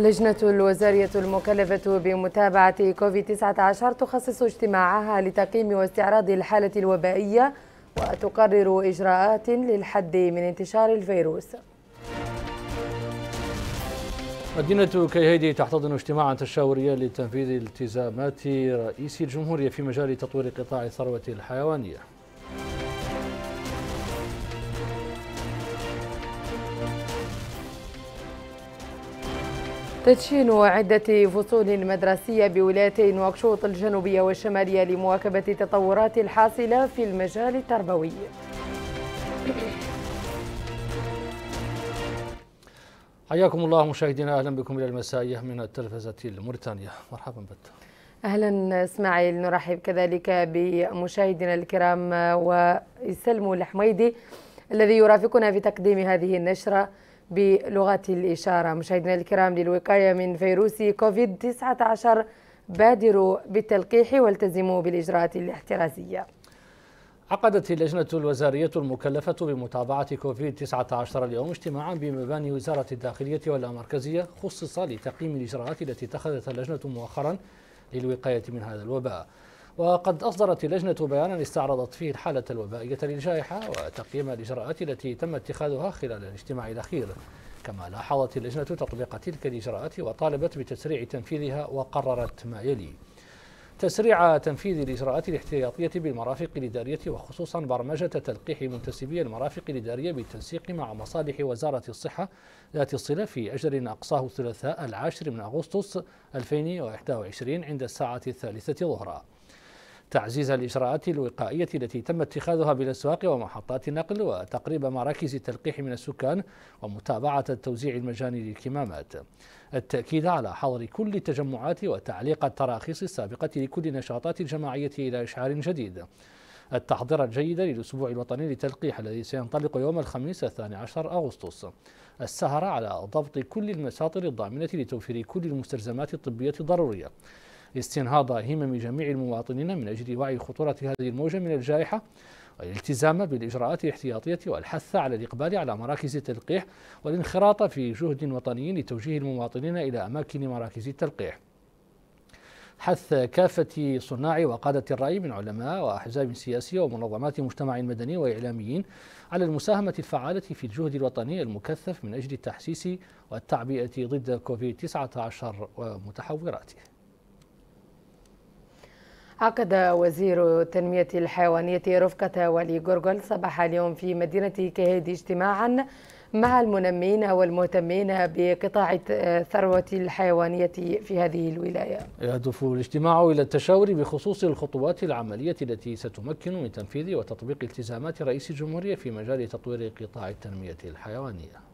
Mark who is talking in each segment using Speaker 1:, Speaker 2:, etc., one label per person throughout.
Speaker 1: لجنة الوزارية المكلفة بمتابعة كوفيد 19 تخصص اجتماعها لتقييم واستعراض الحالة الوبائية وتقرر إجراءات للحد من انتشار الفيروس
Speaker 2: مدينة كيهيدي تحتضن اجتماعا تشاوريا لتنفيذ التزامات رئيس الجمهورية في مجال تطوير قطاع الثروة الحيوانية
Speaker 1: تدشين عدة فصول مدرسية بولايتي نواكشوط الجنوبية والشمالية لمواكبة التطورات الحاصلة في المجال التربوي
Speaker 2: حياكم الله مشاهدينا اهلا بكم الى المسائيه من التلفزه الموريتانيه مرحبا بك
Speaker 1: اهلا اسماعيل نرحب كذلك بمشاهدينا الكرام وسلمو الحميدي الذي يرافقنا في تقديم هذه النشره بلغات الإشارة مشاهدينا الكرام للوقاية من فيروس كوفيد 19 بادروا بالتلقيح والتزموا بالإجراءات الاحترازية
Speaker 2: عقدت اللجنة الوزارية المكلفة بمتابعة كوفيد 19 اليوم اجتماعا بمباني وزارة الداخلية واللامركزية خصص لتقييم الإجراءات التي اتخذتها اللجنة مؤخرا للوقاية من هذا الوباء وقد أصدرت اللجنة بيانا استعرضت فيه الحالة الوبائية للجائحة وتقييم الإجراءات التي تم اتخاذها خلال الاجتماع الأخير كما لاحظت اللجنة تطبيق تلك الإجراءات وطالبت بتسريع تنفيذها وقررت ما يلي تسريع تنفيذ الإجراءات الاحتياطية بالمرافق الإدارية وخصوصا برمجة تلقيح منتسبي المرافق الإدارية بالتنسيق مع مصالح وزارة الصحة ذات الصلة في أجر أقصاه الثلاثاء العاشر من أغسطس 2021 عند الساعة الثالثة ظهرا تعزيز الإجراءات الوقائية التي تم اتخاذها بالأسواق ومحطات النقل وتقريب مراكز التلقيح من السكان ومتابعة التوزيع المجاني للكمامات التأكيد على حظر كل التجمعات وتعليق التراخيص السابقة لكل النشاطات الجماعية إلى إشعار جديد التحضير الجيد للأسبوع الوطني للتلقيح الذي سينطلق يوم الخميس الثاني عشر أغسطس السهر على ضبط كل المساطر الضامنة لتوفير كل المستلزمات الطبية الضرورية استنهاض همم جميع المواطنين من أجل وعي خطورة هذه الموجة من الجائحة والالتزام بالإجراءات الاحتياطية والحث على الإقبال على مراكز التلقيح والانخراط في جهد وطني لتوجيه المواطنين إلى أماكن مراكز التلقيح حث كافة صناع وقادة الرأي من علماء وأحزاب سياسية ومنظمات مجتمع مدني وإعلاميين على المساهمة الفعالة في الجهد الوطني المكثف من أجل التحسيس والتعبئة ضد كوفيد-19 ومتحوراته
Speaker 1: عقد وزير التنمية الحيوانية رفقة ولي جورجل صباح اليوم في مدينة كهيدي اجتماعا مع المنمين والمهتمين بقطاع الثروة الحيوانية في هذه الولاية
Speaker 2: يهدف الاجتماع إلى التشاور بخصوص الخطوات العملية التي ستمكن من تنفيذ وتطبيق التزامات رئيس الجمهورية في مجال تطوير قطاع التنمية الحيوانية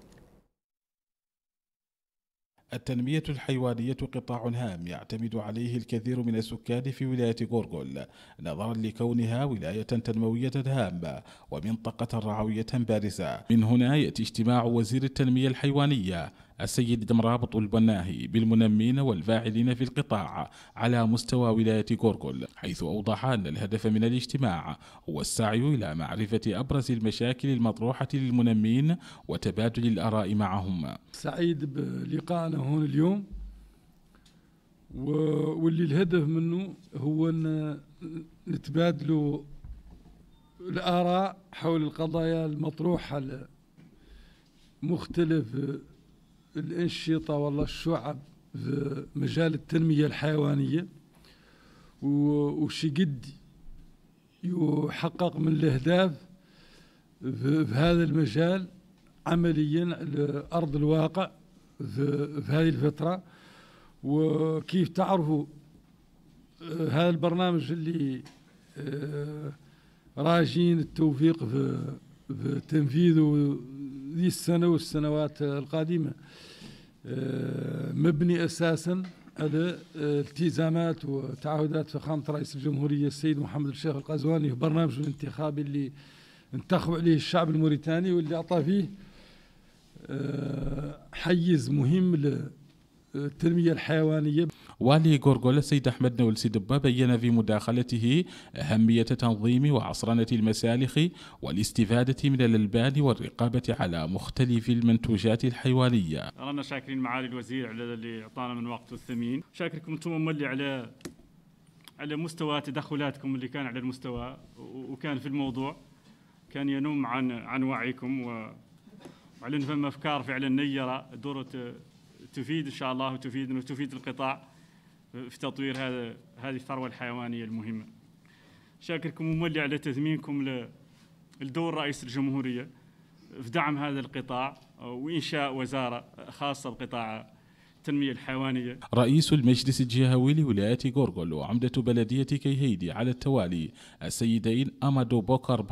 Speaker 3: التنمية الحيوانية قطاع هام يعتمد عليه الكثير من السكان في ولاية غورغول نظرا لكونها ولاية تنموية هامة ومنطقة رعوية بارزة من هنا يأتي اجتماع وزير التنمية الحيوانية السيد دمرابط البناهي بالمنمين والفاعلين في القطاع على مستوى ولاية غورغول حيث أوضح أن الهدف من الاجتماع هو السعي إلى معرفة أبرز المشاكل المطروحة للمنمين وتبادل الآراء معهم سعيد
Speaker 4: بلقائنا هون اليوم واللي الهدف منه هو أن نتبادلوا الآراء حول القضايا المطروحة مختلف الانشطه والله الشعب في مجال التنميه الحيوانيه وشي قد يحقق من الاهداف في هذا المجال عمليا لارض الواقع في هذه الفتره وكيف تعرفوا آه، هذا البرنامج اللي آه، راجين التوفيق في تنفيذه ذي السنة والسنوات القادمة آه، مبني أساسا على آه، التزامات وتعهدات فخامة رئيس الجمهورية السيد محمد الشيخ القزواني في برنامجه الانتخابي اللي انتخب عليه الشعب الموريتاني واللي أعطى فيه آه، حيز مهم
Speaker 3: للتنمية الحيوانية والي غورغولا السيد أحمد نولسي دبا بين في مداخلته أهمية تنظيم وعصرنة المسالخ والاستفادة من الألبان والرقابة على مختلف المنتوجات الحيوانية رانا
Speaker 5: شاكرين معالي الوزير على اللي أعطانا من وقته الثمين شاكركم أنتم مولي على على مستوى تدخلاتكم اللي كان على المستوى وكان في الموضوع كان ينم عن عن وعيكم وعلى فما افكار فعلا نيره دور تفيد ان شاء الله وتفيد وتفيد القطاع في تطوير هذا هذه الثروه الحيوانيه المهمه شاكركم مولي على تثمينكم لدور رئيس الجمهوريه في دعم هذا القطاع وانشاء وزاره خاصه بقطاع التنميه الحيوانيه.
Speaker 3: رئيس المجلس الجهوي لولايه غورغول وعمده بلديه كيهيدي على التوالي السيدين امادو بوكر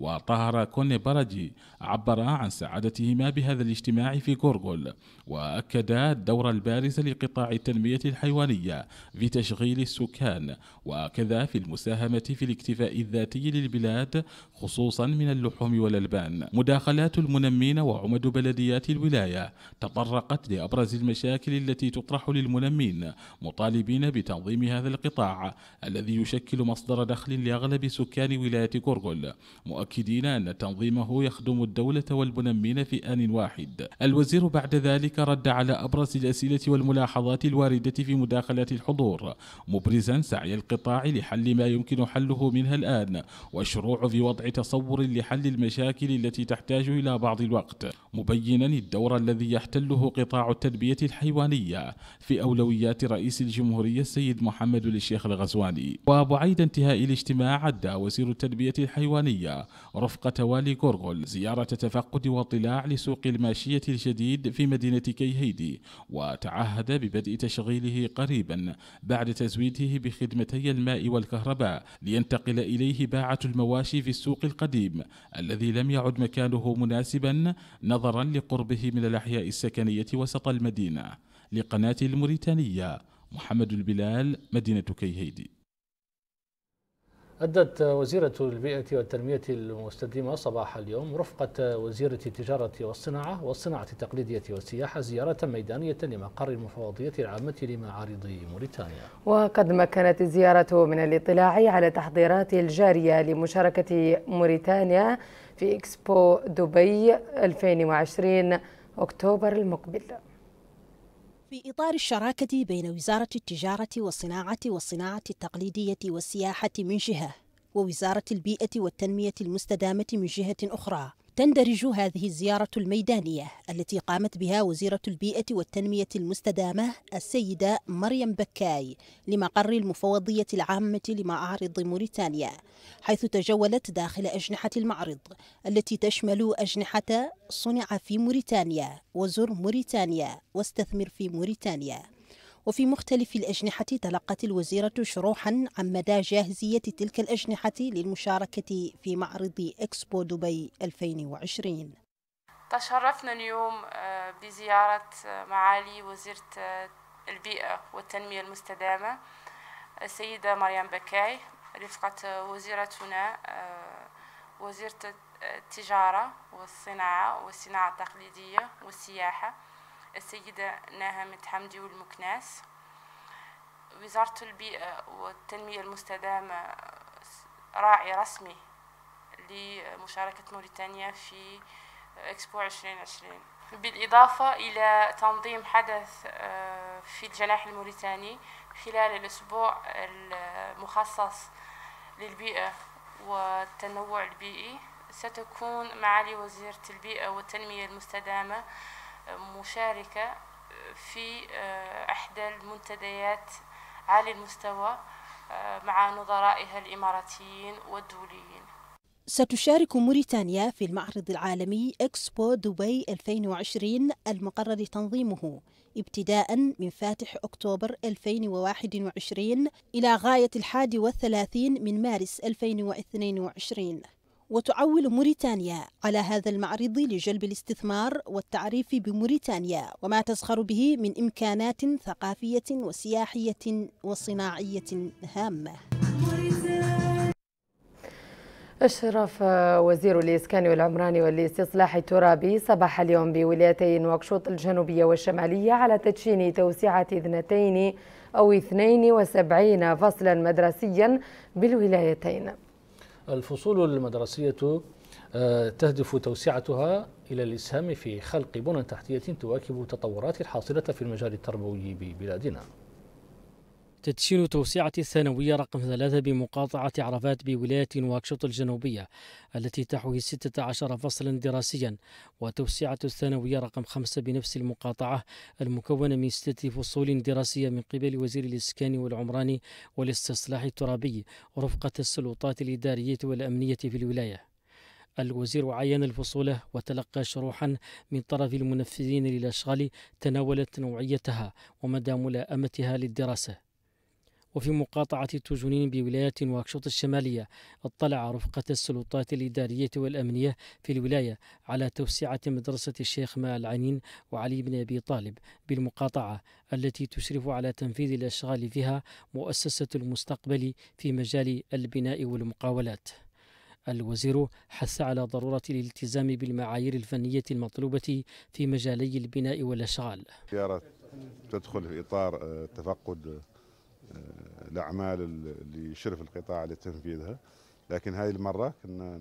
Speaker 3: وطهر كون برجي عبرا عن سعادتهما بهذا الاجتماع في غورغول وأكدا الدور البارز لقطاع التنمية الحيوانية في تشغيل السكان وكذا في المساهمة في الاكتفاء الذاتي للبلاد خصوصا من اللحوم والألبان مداخلات المنمين وعمد بلديات الولاية تطرقت لأبرز المشاكل التي تطرح للمنمين مطالبين بتنظيم هذا القطاع الذي يشكل مصدر دخل لأغلب سكان ولاية غورغول مؤكدين أن تنظيمه يخدم الدولة والمنمين في آن واحد الوزير بعد ذلك رد على أبرز الأسئلة والملاحظات الواردة في مداخلات الحضور مبرزا سعي القطاع لحل ما يمكن حله منها الآن والشروع في وضع تصور لحل المشاكل التي تحتاج إلى بعض الوقت مبينا الدور الذي يحتله قطاع التربية الحيوانية في أولويات رئيس الجمهورية السيد محمد الشيخ الغزواني وبعيد انتهاء الاجتماع عد وزير التربية الحيوانية رفقة والي كورغول زيارة تفقد واطلاع لسوق الماشية الجديد في مدينة كيهيدي وتعهد ببدء تشغيله قريبا بعد تزويده بخدمتي الماء والكهرباء لينتقل إليه باعة المواشي في السوق القديم الذي لم يعد مكانه مناسبا نظرا لقربه من الأحياء السكنية وسط المدينة لقناة الموريتانية محمد البلال مدينة كيهيدي
Speaker 2: أدت وزيرة البيئة والتنمية المستديمة صباح اليوم رفقة وزيرة التجارة والصناعة والصناعة التقليدية والسياحة زيارة ميدانية لمقر المفوضية العامة لمعارض موريتانيا.
Speaker 1: وقد مكنت الزيارة من الاطلاع على التحضيرات الجارية لمشاركة موريتانيا في إكسبو دبي 2020 أكتوبر المقبل.
Speaker 6: في إطار الشراكة بين وزارة التجارة والصناعة والصناعة التقليدية والسياحة من جهة ووزارة البيئة والتنمية المستدامة من جهة أخرى تندرج هذه الزيارة الميدانية التي قامت بها وزيرة البيئة والتنمية المستدامة السيدة مريم بكاي لمقر المفوضية العامة لمعارض موريتانيا حيث تجولت داخل أجنحة المعرض التي تشمل أجنحة صنع في موريتانيا وزر موريتانيا واستثمر في موريتانيا وفي مختلف الأجنحة تلقت الوزيرة شروحا عن مدى جاهزية تلك الأجنحة للمشاركة في معرض إكسبو دبي 2020
Speaker 7: تشرفنا اليوم آه، بزيارة آه، معالي وزيرة آه، البيئة والتنمية المستدامة السيدة مريم بكاي رفقة وزيرتنا وزيرة التجارة والصناعة والصناعة التقليدية والسياحة السيدة ناهمة حمدي والمكناس وزارة البيئة والتنمية المستدامة راعي رسمي لمشاركة موريتانيا في إكسبو 2020 بالإضافة إلى تنظيم حدث آه، في الجناح الموريتاني خلال الأسبوع المخصص للبيئة والتنوع البيئي ستكون معالي وزيرة البيئة والتنمية المستدامة مشاركة في آه، إحدى المنتديات عالي المستوى آه، مع نظرائها الإماراتيين والدوليين
Speaker 6: ستشارك موريتانيا في المعرض العالمي إكسبو دبي 2020 المقرر تنظيمه ابتداء من فاتح أكتوبر 2021 إلى غاية الحادي والثلاثين من مارس 2022 وتعول موريتانيا على هذا المعرض لجلب الاستثمار والتعريف بموريتانيا وما تزخر به من إمكانات ثقافية وسياحية وصناعية هامة
Speaker 1: أشرف وزير الإسكان والعمران والاستصلاح الترابي صبح اليوم بولايتي نواكشوط الجنوبية والشمالية على تدشين توسعة اثنتين أو 72 فصلا مدرسيا بالولايتين
Speaker 2: الفصول المدرسية آه، تهدف توسعتها إلى الإسهام في خلق بنى تحتية تواكب التطورات الحاصلة في المجال التربوي ببلادنا
Speaker 8: تدشين توسعة الثانوية رقم ثلاثة بمقاطعة عرفات بولاية نواكشوط الجنوبية التي تحوي 16 فصلا دراسيا وتوسعة الثانوية رقم خمسة بنفس المقاطعة المكونة من ستة فصول دراسية من قبل وزير الإسكان والعمران والاستصلاح الترابي رفقة السلطات الإدارية والأمنية في الولاية الوزير عين الفصول وتلقى شروحا من طرف المنفذين للأشغال تناولت نوعيتها ومدى ملائمتها للدراسة وفي مقاطعة توجنين بولاية واكشوط الشمالية اطلع رفقة السلطات الإدارية والأمنية في الولاية على توسعة مدرسة الشيخ ماء العنين وعلي بن أبي طالب بالمقاطعة التي تشرف على تنفيذ الأشغال فيها مؤسسة المستقبل في مجال البناء والمقاولات الوزير حث على ضرورة الالتزام بالمعايير الفنية المطلوبة في مجالي البناء والأشغال
Speaker 9: زيارة تدخل في إطار آه، تفقد الاعمال اللي يشرف القطاع على تنفيذها لكن هذه المره كنا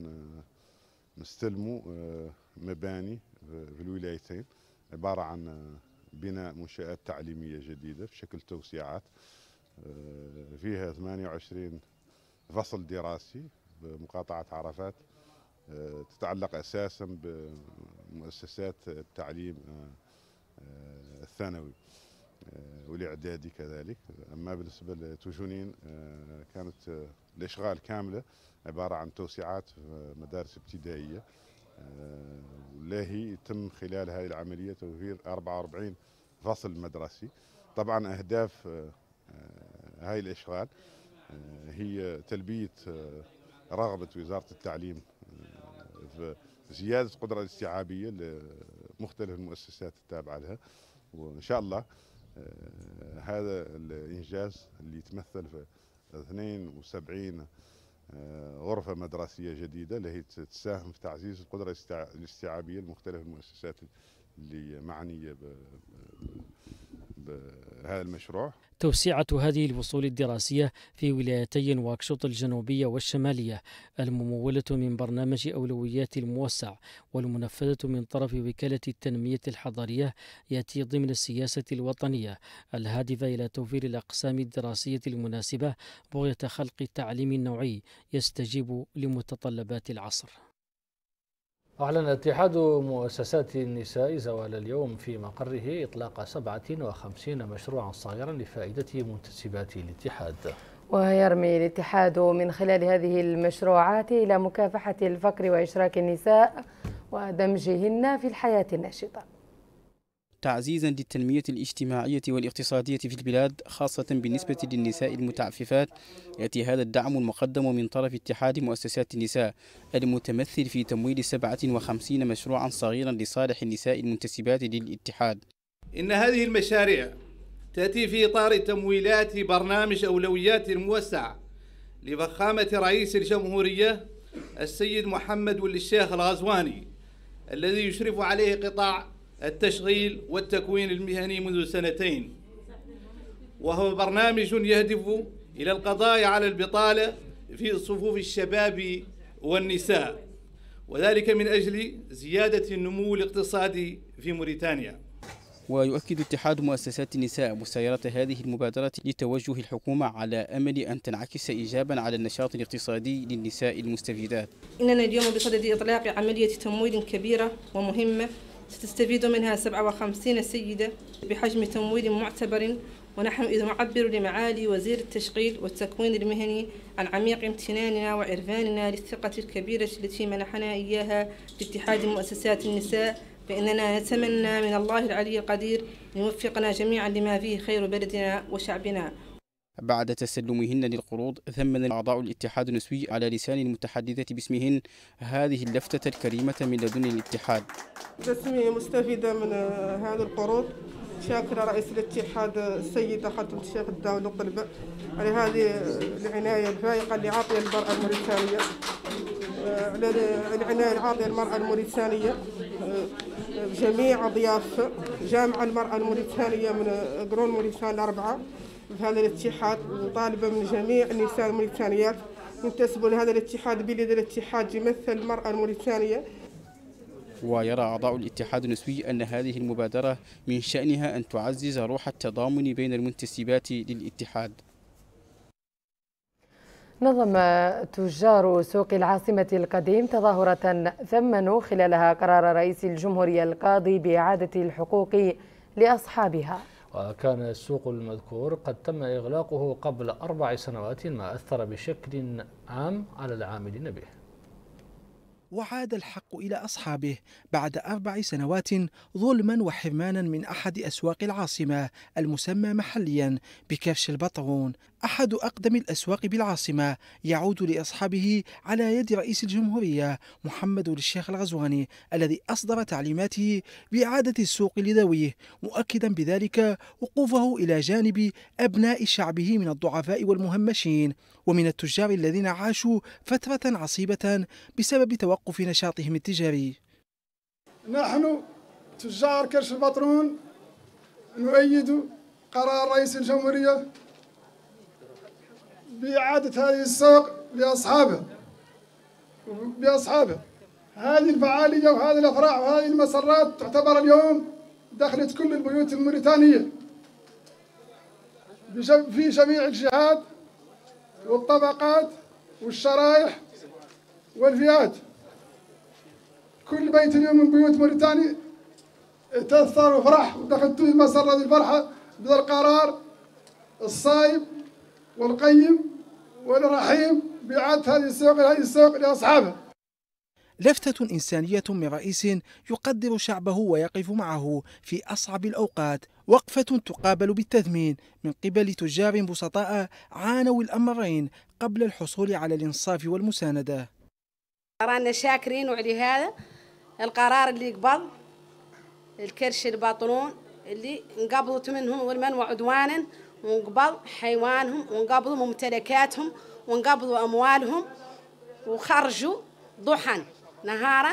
Speaker 9: نستلموا آه، مباني في الولايتين عباره عن آه، بناء منشات تعليميه جديده بشكل توسيعات آه، فيها 28 فصل دراسي بمقاطعه عرفات تتعلق اساسا بمؤسسات التعليم الثانوي آه، والإعدادي كذلك أما بالنسبة لتوجونين آه، كانت آه، الإشغال كاملة عبارة عن توسعات في مدارس ابتدائية واللي تم خلال هذه العملية توفير 44 فصل مدرسي طبعا أهداف هاي الإشغال هي تلبية رغبة وزارة التعليم في زيادة القدرة الاستيعابية لمختلف المؤسسات التابعة لها وإن شاء الله آه، هذا الإنجاز اللي يتمثل في 72 آه، غرفة مدرسية جديدة اللي هي تساهم في تعزيز القدرة الاستيعابية لمختلف المؤسسات اللي معنيه بهذا المشروع
Speaker 8: توسعة هذه الفصول الدراسية في ولايتي واكشوط الجنوبية والشمالية الممولة من برنامج أولويات الموسع والمنفذة من طرف وكالة التنمية الحضرية يأتي ضمن السياسة الوطنية الهادفة إلى توفير الأقسام الدراسية المناسبة بغية خلق التعليم النوعي يستجيب لمتطلبات العصر
Speaker 2: أعلن اتحاد مؤسسات النساء زوال اليوم في مقره إطلاق 57 مشروعا صغيرا لفائدة منتسبات الاتحاد
Speaker 1: ويرمي الاتحاد من خلال هذه المشروعات إلى مكافحة الفقر وإشراك النساء ودمجهن في الحياة النشطة
Speaker 10: تعزيزا للتنمية الاجتماعية والاقتصادية في البلاد خاصة بالنسبة للنساء المتعففات يأتي هذا الدعم المقدم من طرف اتحاد مؤسسات النساء المتمثل في تمويل 57 مشروعا صغيرا لصالح النساء المنتسبات للاتحاد
Speaker 11: إن هذه المشاريع تأتي في إطار تمويلات برنامج أولويات الموسع لفخامة رئيس الجمهورية السيد محمد ولي الشيخ الغزواني الذي يشرف عليه قطاع التشغيل والتكوين المهني منذ سنتين وهو برنامج يهدف إلى القضاء على البطالة في صفوف الشباب والنساء وذلك من أجل زيادة النمو الاقتصادي في موريتانيا
Speaker 10: ويؤكد اتحاد مؤسسات النساء مسيرة هذه المبادرة لتوجه الحكومة على أمل أن تنعكس إيجابا على النشاط الاقتصادي للنساء المستفيدات
Speaker 6: إننا اليوم بصدد إطلاق عملية تمويل كبيرة ومهمة ستستفيد منها 57 سيدة بحجم تمويل معتبر ونحن إذ نعبر لمعالي وزير التشغيل والتكوين المهني عن عميق امتناننا وعرفاننا للثقة الكبيرة التي منحنا إياها لاتحاد مؤسسات النساء فإننا نتمنى من الله العلي القدير أن يوفقنا جميعا لما فيه خير بلدنا وشعبنا
Speaker 10: بعد تسلمهن للقروض ثمن أعضاء الاتحاد النسوي على لسان المتحدثة باسمهن هذه اللفتة الكريمة من لدن الاتحاد
Speaker 12: باسمي مستفيدة من هذه القروض شاكرة رئيس الاتحاد السيدة خاتم الشيخ الدولة القلبة على هذه العناية الفائقة اللي عاطية المرأة الموريتانية على العناية العاطية المرأة الموريتانية جميع ضياف جامعة المرأة الموريتانية من قرون موريتانيا الأربعة هذا الاتحاد وطالبة من جميع النساء الموريتانيات ينتسبوا لهذا الاتحاد بلد الاتحاد يمثل المرأة الموريتانية
Speaker 10: ويرى أعضاء الاتحاد النسوي أن هذه المبادرة من شأنها أن تعزز روح التضامن بين المنتسبات للاتحاد
Speaker 1: نظم تجار سوق العاصمة القديم تظاهرة ثمنوا خلالها قرار رئيس الجمهورية القاضي بإعادة الحقوق لأصحابها
Speaker 2: وكان السوق المذكور قد تم إغلاقه قبل أربع سنوات ما أثر بشكل عام على العاملين به
Speaker 12: وعاد الحق إلى أصحابه بعد أربع سنوات ظلما وحرمانا من أحد أسواق العاصمة المسمى محليا بكرش البطرون أحد أقدم الأسواق بالعاصمة يعود لأصحابه على يد رئيس الجمهورية محمد الشيخ الغزواني الذي أصدر تعليماته بإعادة السوق لذويه مؤكدا بذلك وقوفه إلى جانب أبناء شعبه من الضعفاء والمهمشين ومن التجار الذين عاشوا فترة عصيبة بسبب توقف نشاطهم التجاري
Speaker 4: نحن تجار كرش البطرون نؤيد قرار رئيس الجمهورية بإعادة هذه السوق لأصحابها بأصحابها هذه الفعالية وهذه الأفراح وهذه المسرات تعتبر اليوم دخلت كل البيوت الموريتانية في جميع الجهات والطبقات والشرائح والفئات كل بيت اليوم من بيوت موريتانيا تأثر وفرح ودخلت المسرة الفرحة بهذا القرار الصايب والقيم والرحيم بإعادة هذه السوق هذه السوق لأصحابها لفتة
Speaker 12: إنسانية من رئيس يقدر شعبه ويقف معه في أصعب الأوقات وقفة تقابل بالتذمين من قبل تجار بسطاء عانوا الأمرين قبل الحصول على الإنصاف والمساندة
Speaker 6: رانا شاكرين وعلي هذا القرار اللي قبل الكرش الباطنون اللي انقبضت منهم والمنوى وعدوانا ونقبل حيوانهم ونقبلوا ممتلكاتهم ونقبلوا أموالهم وخرجوا
Speaker 7: ضحى نهارا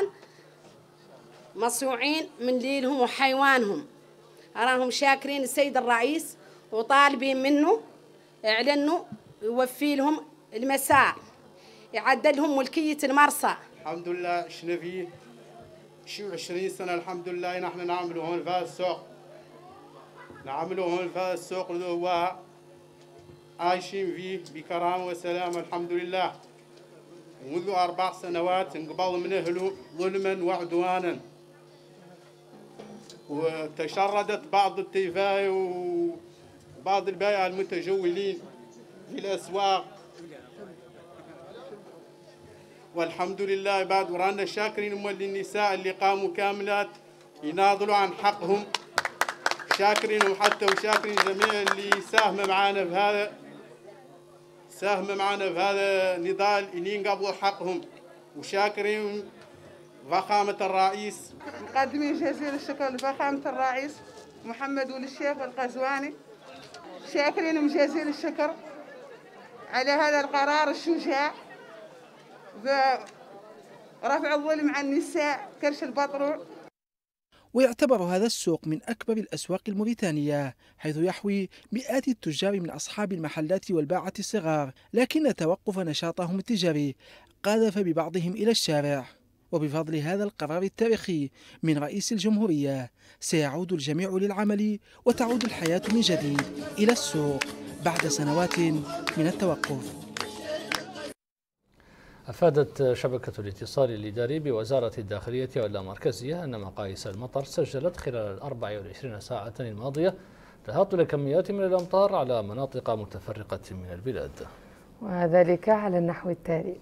Speaker 7: مصيوعين من ليلهم وحيوانهم أراهم شاكرين السيد الرئيس وطالبين منه إعلنوا يوفي
Speaker 6: لهم المساء يعدل لهم ملكية المرسى
Speaker 10: الحمد لله شنو فيه شو 20 سنة الحمد لله نحن نعملوا هون في السوق نعملهم السوق عايشين فيه بكرامة وسلام الحمد لله منذ أربع سنوات انقبض من أهله ظلما وعدوانا وتشردت بعض التيفاي وبعض البائع المتجولين في الأسواق والحمد لله بعد ورانا شاكرين أمال للنساء اللي قاموا كاملات يناضلوا عن حقهم شاكرين وحتى وشاكرين جميع اللي ساهم معانا في هذا ساهم معانا في هذا النضال اللي قبلوا حقهم وشاكرين فخامة الرئيس
Speaker 12: مقدمين جزيل
Speaker 10: الشكر لفخامة الرئيس محمد
Speaker 12: والشيخ القزواني شاكرين جزيل الشكر على هذا القرار الشجاع برفع الظلم عن النساء كرش البطرول ويعتبر هذا السوق من أكبر الأسواق الموريتانية حيث يحوي مئات التجار من أصحاب المحلات والباعة الصغار لكن توقف نشاطهم التجاري قاذف ببعضهم إلى الشارع وبفضل هذا القرار التاريخي من رئيس الجمهورية سيعود الجميع للعمل وتعود الحياة من جديد إلى السوق بعد سنوات من التوقف
Speaker 2: أفادت شبكة الاتصال الإداري بوزارة الداخلية واللامركزية أن مقاييس المطر سجلت خلال ال 24 ساعة الماضية تهاطل كميات من الأمطار على مناطق متفرقة من البلاد
Speaker 1: وذلك على النحو التالي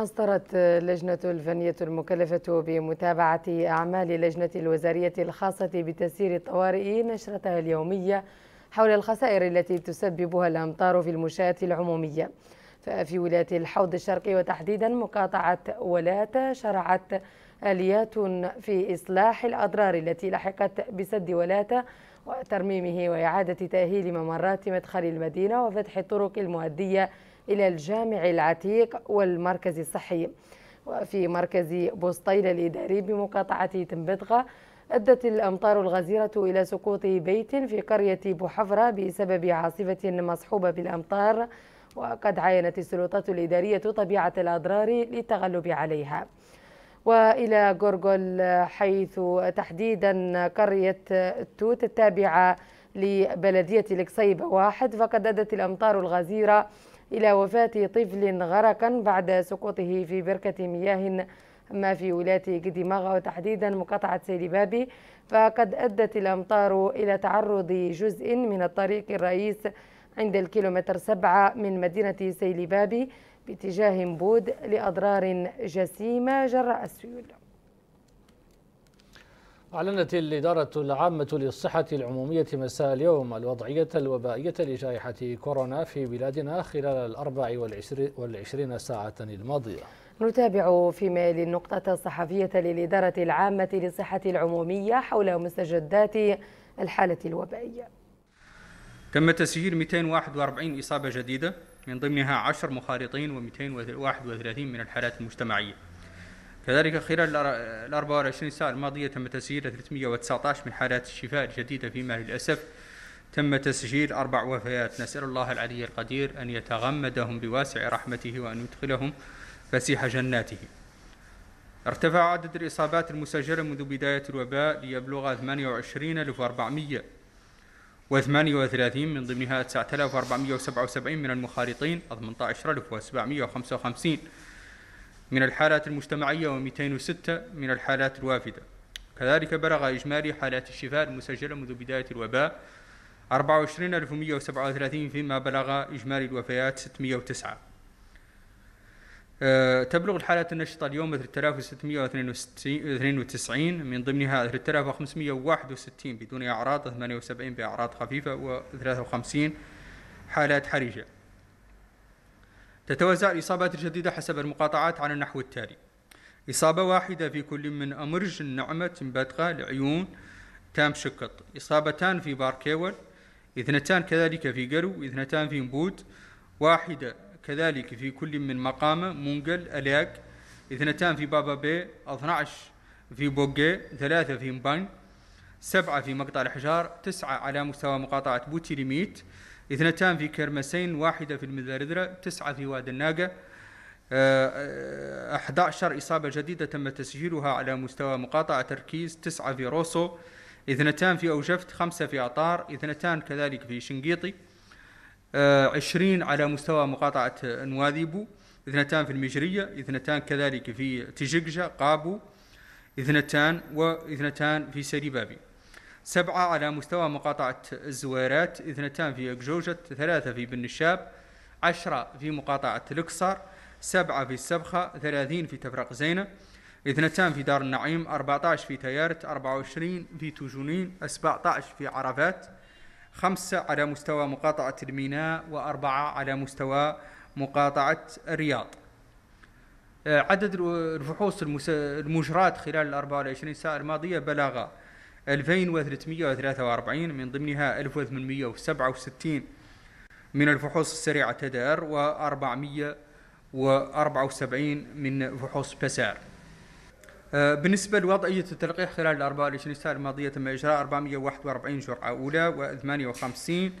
Speaker 1: أصدرت اللجنة الفنية المكلفة بمتابعة أعمال اللجنة الوزارية الخاصة بتسيير الطوارئ نشرتها اليومية حول الخسائر التي تسببها الأمطار في المنشآت العمومية ففي ولاية الحوض الشرقي وتحديدا مقاطعة ولاة شرعت آليات في إصلاح الأضرار التي لحقت بسد ولاة وترميمه وإعادة تأهيل ممرات مدخل المدينة وفتح الطرق المؤدية إلى الجامع العتيق والمركز الصحي وفي مركز بوسطيل الإداري بمقاطعة تنبتغة أدت الأمطار الغزيرة إلى سقوط بيت في قرية بوحفرة بسبب عاصفة مصحوبة بالأمطار وقد عاينت السلطات الإدارية طبيعة الأضرار للتغلب عليها وإلى جورجول حيث تحديدا قرية التوت التابعة لبلدية القصيبة واحد فقد أدت الأمطار الغزيرة إلى وفاة طفل غرقا بعد سقوطه في بركة مياه ما في ولاية كديماغا وتحديدا مقاطعة بابي فقد أدت الأمطار إلى تعرض جزء من الطريق الرئيس عند الكيلومتر سبعة من مدينة بابي باتجاه بود لأضرار جسيمة جراء السيول
Speaker 2: أعلنت الإدارة العامة للصحة العمومية مساء اليوم الوضعية الوبائية لجائحة كورونا في بلادنا خلال الأربع والعشرين ساعة الماضية
Speaker 1: نتابع في ميل النقطة الصحفية للإدارة العامة للصحة العمومية حول مستجدات الحالة الوبائية
Speaker 13: تم تسجيل 241 إصابة جديدة من ضمنها 10 مخالطين و231 من الحالات المجتمعية كذلك خلال ال 24 ساعة الماضية تم تسجيل 319 من حالات الشفاء الجديدة فيما للأسف تم تسجيل أربع وفيات نسأل الله العلي القدير أن يتغمدهم بواسع رحمته وأن يدخلهم فسيح جناته ارتفع عدد الإصابات المسجلة منذ بداية الوباء ليبلغ 28400 و38 من ضمنها 9477 من المخالطين 18755 من الحالات المجتمعية و206 من الحالات الوافدة كذلك بلغ إجمالي حالات الشفاء المسجلة منذ بداية الوباء 24137 فيما بلغ إجمالي الوفيات 609 آه، تبلغ الحالات النشطة اليوم 3692 من ضمنها 3561 بدون أعراض 78 بأعراض خفيفة و53 حالات حرجة تتوزع الإصابات الجديدة حسب المقاطعات على النحو التالي إصابة واحدة في كل من أمرج النعمة تنبتغى العيون تام شقط إصابتان في باركيول اثنتان كذلك في قرو اثنتان في مبود واحدة كذلك في كل من مقامة منقل ألياق اثنتان في بابا بي 12 في بوغي ثلاثة في مبان سبعة في مقطع الحجار تسعة على مستوى مقاطعة بوتيليميت اثنتان في كرمسين واحدة في المذاردرة تسعة في واد الناقة 11 آه، آه، إصابة جديدة تم تسجيلها على مستوى مقاطعة تركيز تسعة في روسو اثنتان في أوجفت خمسة في عطار اثنتان كذلك في شنقيطي آه، عشرين على مستوى مقاطعة نواذيبو اثنتان في المجرية اثنتان كذلك في تجقجة قابو اثنتان واثنتان في سيري سبعة على مستوى مقاطعة الزويرات اثنتان في أقجوجة ثلاثة في بن الشاب عشرة في مقاطعة الأقصر سبعة في السبخة ثلاثين في تفرق زينة اثنتان في دار النعيم أربعة في تيارت أربعة وعشرين في توجونين سبعة في عرفات خمسة على مستوى مقاطعة الميناء وأربعة على مستوى مقاطعة الرياض آه، عدد الفحوص المجرات خلال الأربعة وعشرين ساعة الماضية بلغ 2343 من ضمنها 1867 من الفحوص السريعة تدار و474 من فحوص بسار آه، بالنسبة لوضعية التلقيح خلال ال 24 ساعة الماضية تم إجراء 441 جرعة أولى و 58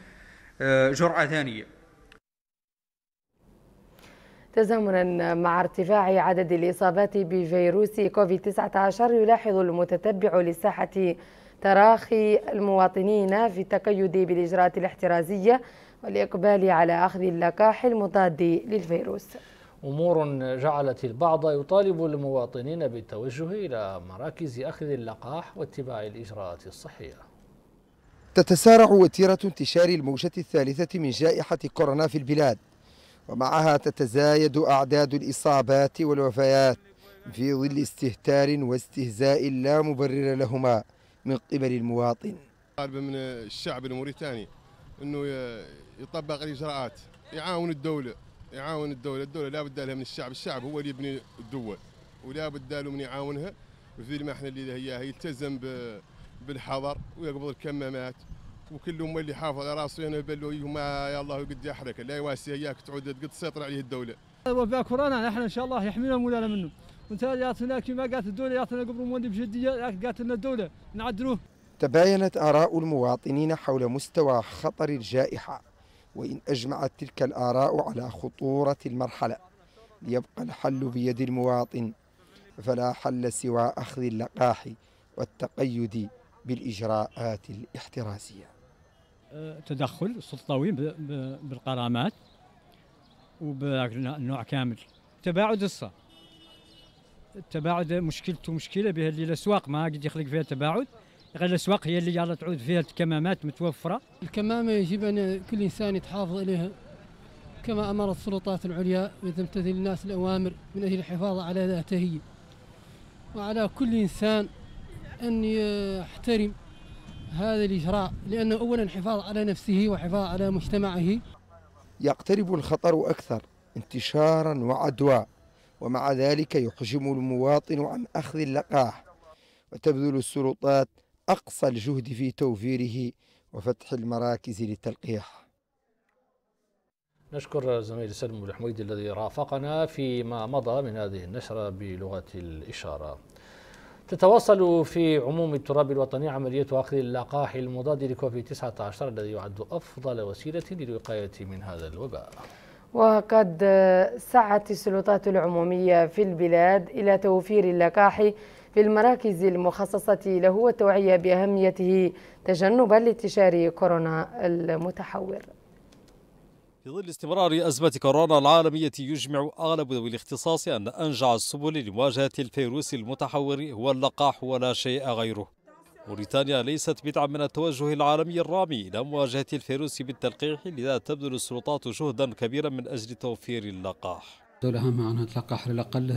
Speaker 13: آه، جرعة ثانية
Speaker 1: تزامنا مع ارتفاع عدد الإصابات بفيروس كوفيد-19 يلاحظ المتتبع للساحة تراخي المواطنين في التقيد بالإجراءات الاحترازية والإقبال على أخذ اللقاح المضاد
Speaker 2: للفيروس أمور جعلت البعض يطالب المواطنين بالتوجه إلى مراكز أخذ اللقاح واتباع الإجراءات الصحية
Speaker 14: تتسارع وتيرة انتشار الموجة الثالثة من جائحة كورونا في البلاد ومعها تتزايد أعداد الإصابات والوفيات في ظل استهتار واستهزاء لا مبرر لهما من قبل المواطن
Speaker 9: طالب من الشعب الموريتاني أنه يطبق الإجراءات يعاون الدولة يعاون الدولة الدولة لا بد لها من الشعب الشعب هو اللي يبني الدول ولا بد له من يعاونها في احنا اللي هي يلتزم بالحظر ويقبض الكمامات وكلهم اللي حافظ على راسه انا يعني بلو ما آه، يا الله قد يحرك لا يواسي اياك تعود قد تسيطر عليه الدوله.
Speaker 11: وباء كورونا نحن ان شاء الله يحمينا مولانا منه. وانتهياتنا كما قالت الدوله يعطينا قبل مولي بجديه قالت لنا الدوله نعدلوه
Speaker 14: تباينت آراء المواطنين حول مستوى خطر الجائحة وإن أجمعت تلك الآراء على خطورة المرحلة ليبقى الحل بيد المواطن فلا حل سوى أخذ اللقاح والتقيد بالإجراءات الاحترازية
Speaker 15: تدخل السلطوي بالقرامات وبنوع كامل تباعد الصف التباعد مشكلته مشكله بها اللي الاسواق ما قد يخلق فيها تباعد غير الاسواق هي اللي قاعده تعود فيها الكمامات متوفره.
Speaker 16: الكمامه يجب ان كل انسان يتحافظ عليها كما امر السلطات العليا وتمتثل الناس الاوامر من اجل الحفاظ على ذاته وعلى كل انسان ان يحترم هذا الاجراء لانه اولا الحفاظ على نفسه وحفاظ على مجتمعه.
Speaker 14: يقترب الخطر اكثر انتشارا وعدوى ومع ذلك يحجم المواطن عن أخذ اللقاح وتبذل السلطات أقصى الجهد في توفيره وفتح المراكز للتلقيح
Speaker 2: نشكر زميل سلم الحميد الذي رافقنا فيما مضى من هذه النشرة بلغة الإشارة تتواصل في عموم التراب الوطني عملية أخذ اللقاح المضاد لكوفيد 19 الذي يعد أفضل وسيلة للوقاية من هذا الوباء
Speaker 1: وقد سعت السلطات العمومية في البلاد إلى توفير اللقاح في المراكز المخصصة له والتوعية بأهميته تجنبا لانتشار كورونا المتحور
Speaker 17: في ظل استمرار أزمة كورونا العالمية يجمع أغلب ذوي الاختصاص أن أنجع السبل لمواجهة الفيروس المتحور هو اللقاح ولا شيء غيره موريتانيا ليست بدعا من التوجه العالمي الرامي إلى مواجهة الفيروس بالتلقيح لذا تبذل السلطات جهدا كبيرا من أجل توفير اللقاح
Speaker 18: دوله هامة أنها تلقح على الأقل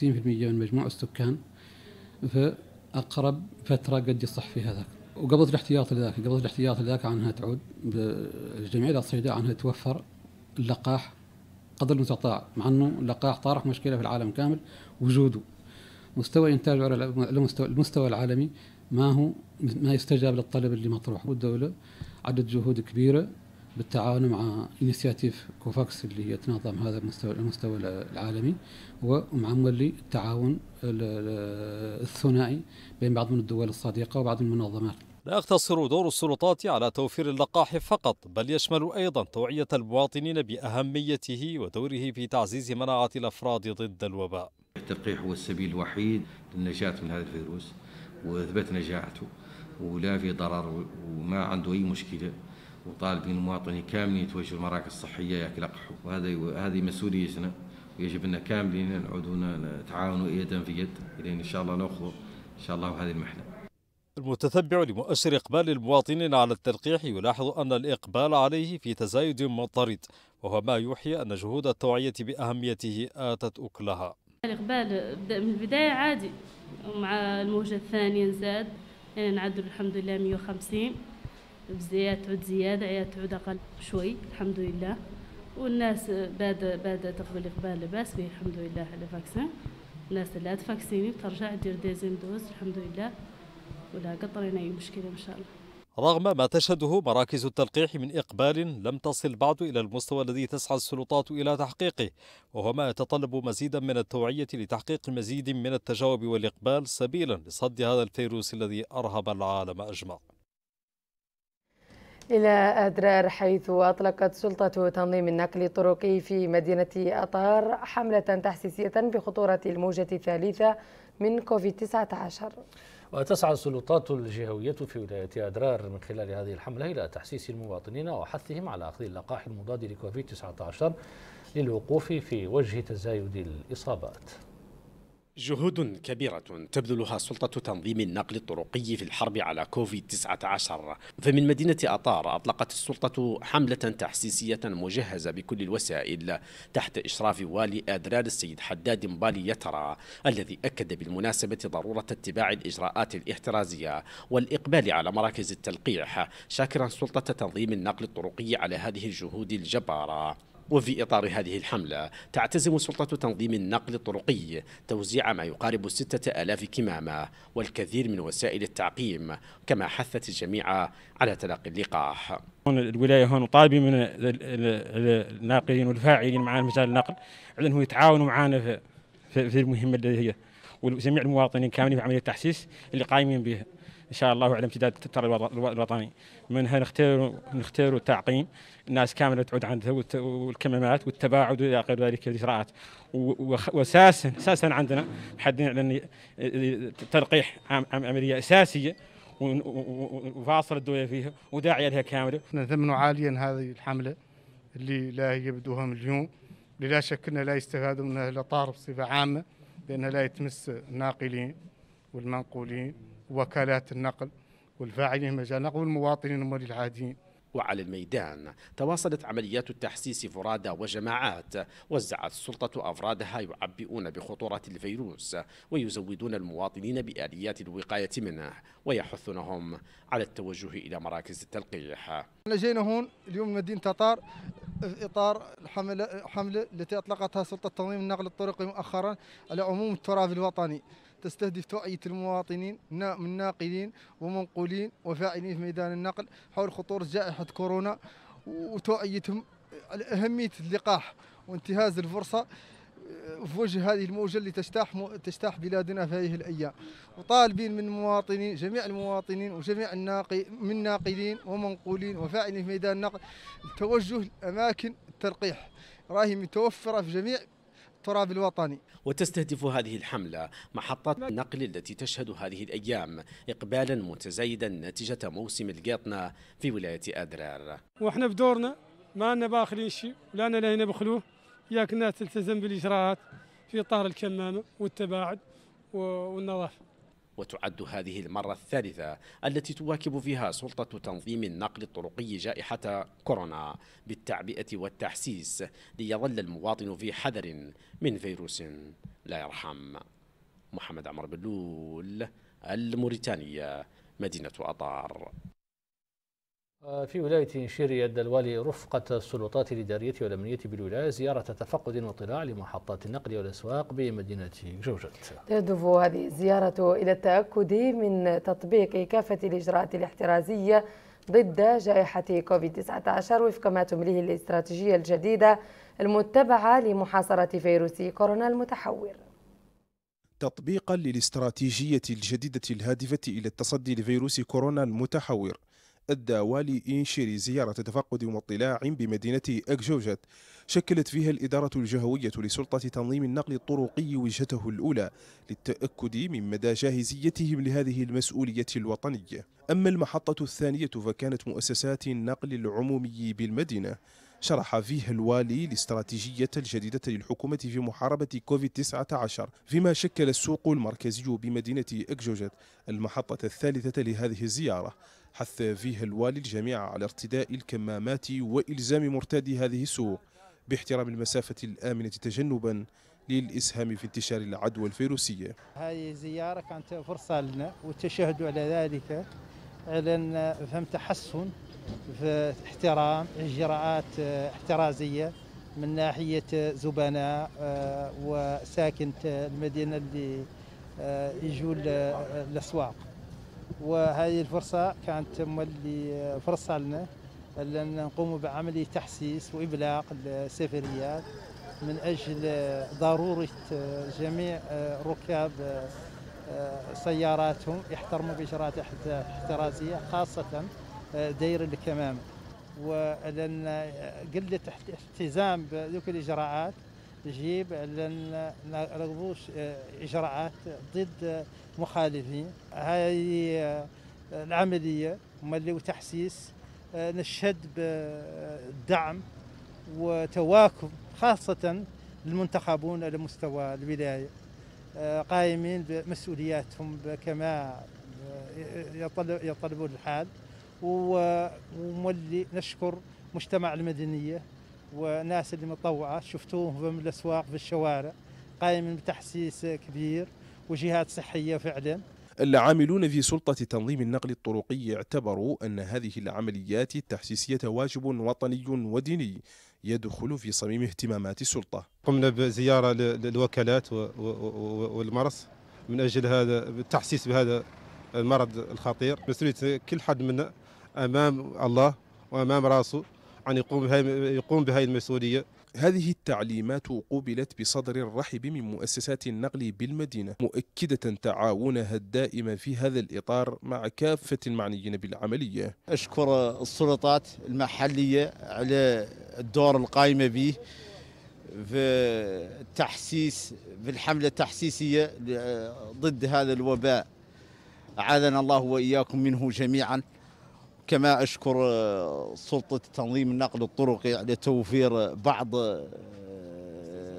Speaker 18: 63% من مجموع السكان في أقرب فترة قد يصح فيها هذا وقبل الاحتياط لذاك قبل الاحتياط لذاك عنها تعود الجميع الاصيداء عنها توفر اللقاح قدر المستطاع مع أنه اللقاح طارح مشكلة في العالم كامل وجوده مستوى إنتاجه على المستوى العالمي ما هو ما يستجاب للطلب اللي مطروح والدوله عدد جهود كبيره بالتعاون مع انيسياتيف كوفاكس اللي هي تنظم هذا المستوى المستوى العالمي ومع مولي التعاون الثنائي بين بعض من الدول الصديقه وبعض المنظمات
Speaker 17: لا يقتصر دور السلطات على توفير اللقاح فقط بل يشمل أيضا توعية المواطنين بأهميته ودوره في تعزيز مناعة الأفراد ضد الوباء
Speaker 11: التقيح هو السبيل الوحيد للنجاة من هذا الفيروس وأثبت نجاعته ولا في ضرر وما عنده أي مشكلة وطالبين المواطنين كاملين يتوجهوا المراكز الصحية لقحوا وهذا هذه مسؤوليتنا ويجب أن كاملين نعودوا نتعاونوا يدا في يد لين إن شاء الله
Speaker 17: نأخذ إن شاء الله هذه المحنة المتتبع لمؤشر إقبال المواطنين على التلقيح يلاحظ أن الإقبال عليه في تزايد مضطرد وهو ما يوحي أن جهود التوعية بأهميته آتت أكلها
Speaker 7: الاقبال بدا من البداية عادي مع الموجة الثانية نزاد يعني نعدل الحمد لله 150 بزيادة تعود زيادة عيادة تعود أقل شوي الحمد لله والناس بعد بعد تقبل إقبال لباس به الحمد لله على فاكسين الناس اللي لا تفاكسيني ترجع دير ديزين دوز الحمد لله ولا قطرينا أي مشكلة إن شاء الله
Speaker 17: رغم ما تشهده مراكز التلقيح من إقبال لم تصل بعد إلى المستوى الذي تسعى السلطات إلى تحقيقه وهو ما يتطلب مزيدا من التوعية لتحقيق مزيد من التجاوب والإقبال سبيلا لصد هذا الفيروس الذي أرهب العالم أجمع
Speaker 1: إلى أدرار حيث أطلقت سلطة تنظيم النقل الطرقي في مدينة أطار حملة تحسيسية بخطورة الموجة الثالثة من كوفيد 19
Speaker 2: وتسعى السلطات الجهوية في ولاية أدرار من خلال هذه الحملة إلى تحسيس المواطنين وحثهم على أخذ اللقاح المضاد لكوفيد 19 للوقوف في وجه تزايد الإصابات جهود كبيرة
Speaker 19: تبذلها سلطة تنظيم النقل الطرقي في الحرب على كوفيد 19 فمن مدينة أطار أطلقت السلطة حملة تحسيسية مجهزة بكل الوسائل تحت إشراف والي أدرار السيد حداد مبالي يترى الذي أكد بالمناسبة ضرورة اتباع الإجراءات الاحترازية والإقبال على مراكز التلقيح شاكرا سلطة تنظيم النقل الطرقي على هذه الجهود الجبارة وفي إطار هذه الحملة تعتزم سلطة تنظيم النقل الطرقي توزيع ما يقارب ستة آلاف كمامة والكثير من وسائل التعقيم كما حثت الجميع على تلقي اللقاح
Speaker 20: هون الولايه هون طالبه من الناقلين والفاعلين معنا مجال النقل على انه يتعاونوا معنا في, في المهمه اللي هي وجميع المواطنين كاملين في عمليه التحسيس اللي قايمين بها ان شاء الله على امتداد الترى الوطني منها نختار نختار التعقيم الناس كامله تعود عندها والكمامات والتباعد والى غير ذلك الاجراءات واساسا اساسا عندنا محددين على تلقيح عمليه اساسيه وفاصل الدوله فيها وداعيه
Speaker 5: لها كامله. نثمن عاليا هذه الحمله اللي لا يبدوها من اليوم لا شك انها لا يستفاد منها الا بصفه عامه لانها لا تمس الناقلين والمنقولين وكالات النقل والفاعلين في مجال النقل والمواطنين المواطنين العاديين
Speaker 19: وعلى الميدان تواصلت عمليات التحسيس فرادى وجماعات وزعت السلطة أفرادها يعبئون بخطورة الفيروس ويزودون المواطنين بآليات الوقاية منه ويحثونهم على التوجه إلى مراكز التلقيح احنا
Speaker 14: جينا هون اليوم مدينة تطار في إطار الحملة, حملة التي أطلقتها سلطة تنظيم النقل الطرقي مؤخرا على عموم التراب الوطني تستهدف توعية المواطنين من ناقلين ومنقولين وفاعلين في ميدان النقل حول خطورة جائحة كورونا وتوعيتهم على أهمية اللقاح وانتهاز الفرصة آه، في وجه هذه الموجة اللي تجتاح مو... تجتاح بلادنا في هذه الأيام وطالبين من المواطنين جميع المواطنين وجميع الناقي من ناقلين ومنقولين وفاعلين في ميدان النقل التوجه لأماكن التلقيح راهي متوفرة في جميع التراب الوطني
Speaker 19: وتستهدف هذه الحملة محطات النقل التي تشهد هذه الأيام إقبالا متزايدا نتيجة موسم القطنة في ولاية أدرار
Speaker 20: وإحنا بدورنا ما أننا باخلين شيء لا أننا لا ينبخلوه ياك الناس تلتزم بالإجراءات في إطار الكمامة والتباعد والنظافة
Speaker 19: وتعد هذه المرة الثالثة التي تواكب فيها سلطة تنظيم النقل الطرقي جائحة كورونا بالتعبئة والتحسيس ليظل المواطن في حذر من فيروس لا يرحم محمد عمر بلول الموريتانية مدينة أطار
Speaker 2: في ولاية شيري أدى الوالي رفقة السلطات الإدارية والأمنية بالولاية زيارة تفقد واطلاع لمحطات النقل والأسواق بمدينة جوجت
Speaker 1: تهدف هذه الزيارة إلى التأكد من تطبيق كافة الإجراءات الاحترازية ضد جائحة كوفيد-19 وفق ما تمليه الاستراتيجية الجديدة المتبعة لمحاصرة فيروس كورونا المتحور
Speaker 21: تطبيقا للاستراتيجية الجديدة الهادفة إلى التصدي لفيروس كورونا المتحور أدى والي إنشيري زيارة تفقد واطلاع بمدينة أكجوجت شكلت فيها الإدارة الجهوية لسلطة تنظيم النقل الطرقي وجهته الأولى للتأكد من مدى جاهزيتهم لهذه المسؤولية الوطنية أما المحطة الثانية فكانت مؤسسات النقل العمومي بالمدينة شرح فيها الوالي الاستراتيجية الجديدة للحكومة في محاربة كوفيد-19 فيما شكل السوق المركزي بمدينة أكجوجت المحطة الثالثة لهذه الزيارة حث فيها الوالي الجميع على ارتداء الكمامات وإلزام مرتادي هذه السوق باحترام المسافة الآمنة تجنبا للإسهام في انتشار العدوى الفيروسية
Speaker 16: هذه الزيارة كانت فرصة لنا والتشهد على ذلك على أن فهم تحسن في احترام إجراءات احترازية من ناحية زبناء آه، وساكنة المدينة اللي آه، يجوا الأسواق وهذه الفرصة كانت مولي فرصة لنا لأن نقوم بعملية تحسيس وإبلاغ السفريات من أجل ضرورة جميع ركاب سياراتهم يحترموا باجراءات احترازية خاصة دير الكمامة ولأن قلة التزام بذوك الإجراءات تجيب لأن نقضوش إجراءات ضد مخالفين هاي آه، العملية ملي وتحسيس آه، نشهد بالدعم وتواكب خاصة المنتخبون على مستوى الولاية آه، قائمين بمسؤولياتهم كما يطلبون الحال ومولي نشكر مجتمع المدنية وناس اللي شفتوهم في الأسواق في الشوارع قائمين بتحسيس كبير وجهات صحية فعلا
Speaker 21: العاملون في سلطة تنظيم النقل الطرقي اعتبروا أن هذه العمليات التحسيسية واجب وطني وديني يدخل في صميم اهتمامات السلطة قمنا بزيارة للوكالات والمرس من أجل هذا التحسيس بهذا المرض الخطير مسؤولية كل حد منا أمام الله وأمام راسه أن يقوم بهذه المسؤولية هذه التعليمات قبلت بصدر الرحب من مؤسسات النقل بالمدينة مؤكدة تعاونها الدائم في هذا الإطار مع كافة المعنيين بالعملية
Speaker 22: أشكر السلطات المحلية على الدور القائمة به في التحسيس في الحملة التحسيسية ضد هذا الوباء أعاذنا الله وإياكم منه جميعاً كما أشكر آه، سلطة تنظيم النقل الطرقي على توفير آه، بعض آه،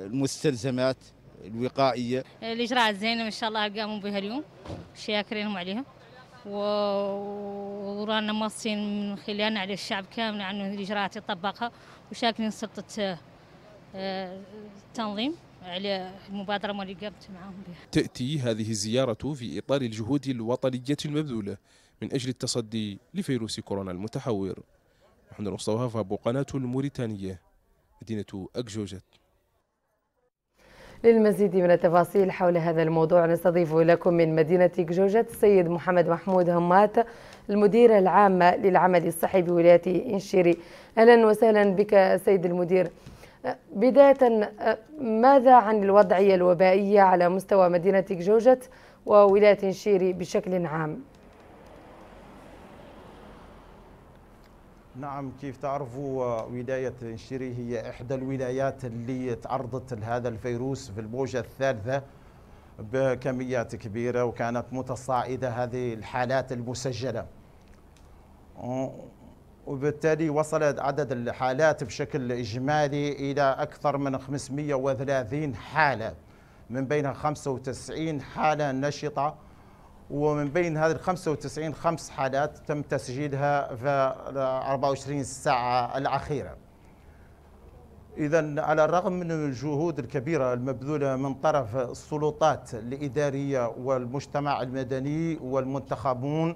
Speaker 22: المستلزمات الوقائية
Speaker 16: الإجراءات زينة إن شاء الله قاموا بها اليوم شاكرينهم عليها ورانا مصين من خلالنا على الشعب كامل عن الإجراءات يطبقها وشاكرين سلطة التنظيم على المبادرة اللي قامت معهم بها
Speaker 21: تأتي هذه الزيارة في إطار الجهود الوطنية المبذولة من أجل التصدي لفيروس كورونا المتحور محمد مصطفى فابو قناة الموريتانية مدينة أكجوجت
Speaker 1: للمزيد من التفاصيل حول هذا الموضوع نستضيف لكم من مدينة جوجة السيد محمد محمود همات المدير العام للعمل الصحي بولاية إنشيري أهلا وسهلا بك سيد المدير بداية ماذا عن الوضعية الوبائية على مستوى مدينة جوجة وولاية إنشيري بشكل عام؟
Speaker 22: نعم كيف تعرفوا ولاية نشيري هي إحدى الولايات اللي تعرضت لهذا الفيروس في الموجة الثالثة بكميات كبيرة وكانت متصاعدة هذه الحالات المسجلة وبالتالي وصل عدد الحالات بشكل إجمالي إلى أكثر من 530 حالة من بينها 95 حالة نشطة ومن بين هذه ال 95 خمس حالات تم تسجيلها في 24 ساعة الأخيرة. إذا على الرغم من الجهود الكبيرة المبذولة من طرف السلطات الإدارية والمجتمع المدني والمنتخبون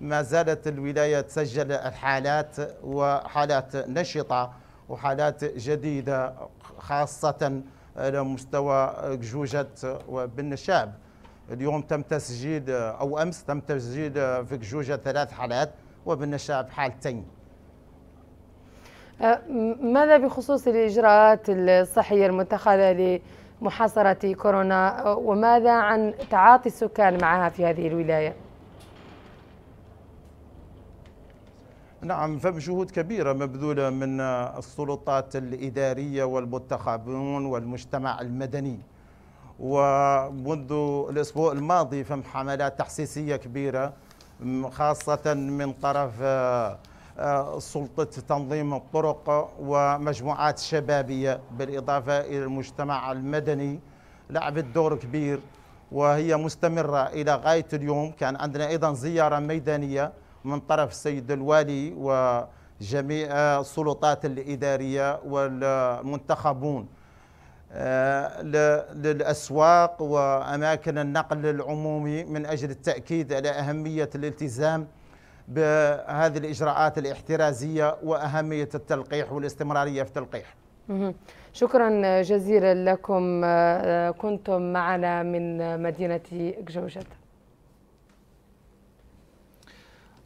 Speaker 22: ما زالت الولاية تسجل الحالات وحالات نشطة وحالات جديدة خاصة على مستوى جوجة وبن الشعب اليوم تم تسجيل آه، او امس تم تسجيل آه، في جوجه ثلاث حالات وبالنشاب حالتين
Speaker 1: آه، ماذا بخصوص الاجراءات الصحيه المتخذه لمحاصره كورونا وماذا عن تعاطي السكان معها في هذه الولايه؟
Speaker 22: نعم فم جهود كبيرة مبذولة من السلطات الإدارية والمنتخبون والمجتمع المدني ومنذ الأسبوع الماضي فم حملات تحسيسية كبيرة خاصة من طرف آه، آه، سلطة تنظيم الطرق ومجموعات شبابية بالإضافة إلى المجتمع المدني لعبت دور كبير وهي مستمرة إلى غاية اليوم كان عندنا أيضا زيارة ميدانية من طرف السيد الوالي وجميع آه، السلطات الإدارية والمنتخبون آه، للأسواق وأماكن النقل العمومي من أجل التأكيد على أهمية الالتزام بهذه الإجراءات الاحترازية وأهمية التلقيح والاستمرارية في التلقيح
Speaker 1: شكرا جزيلا لكم آه، آه، كنتم معنا من مدينة جوجد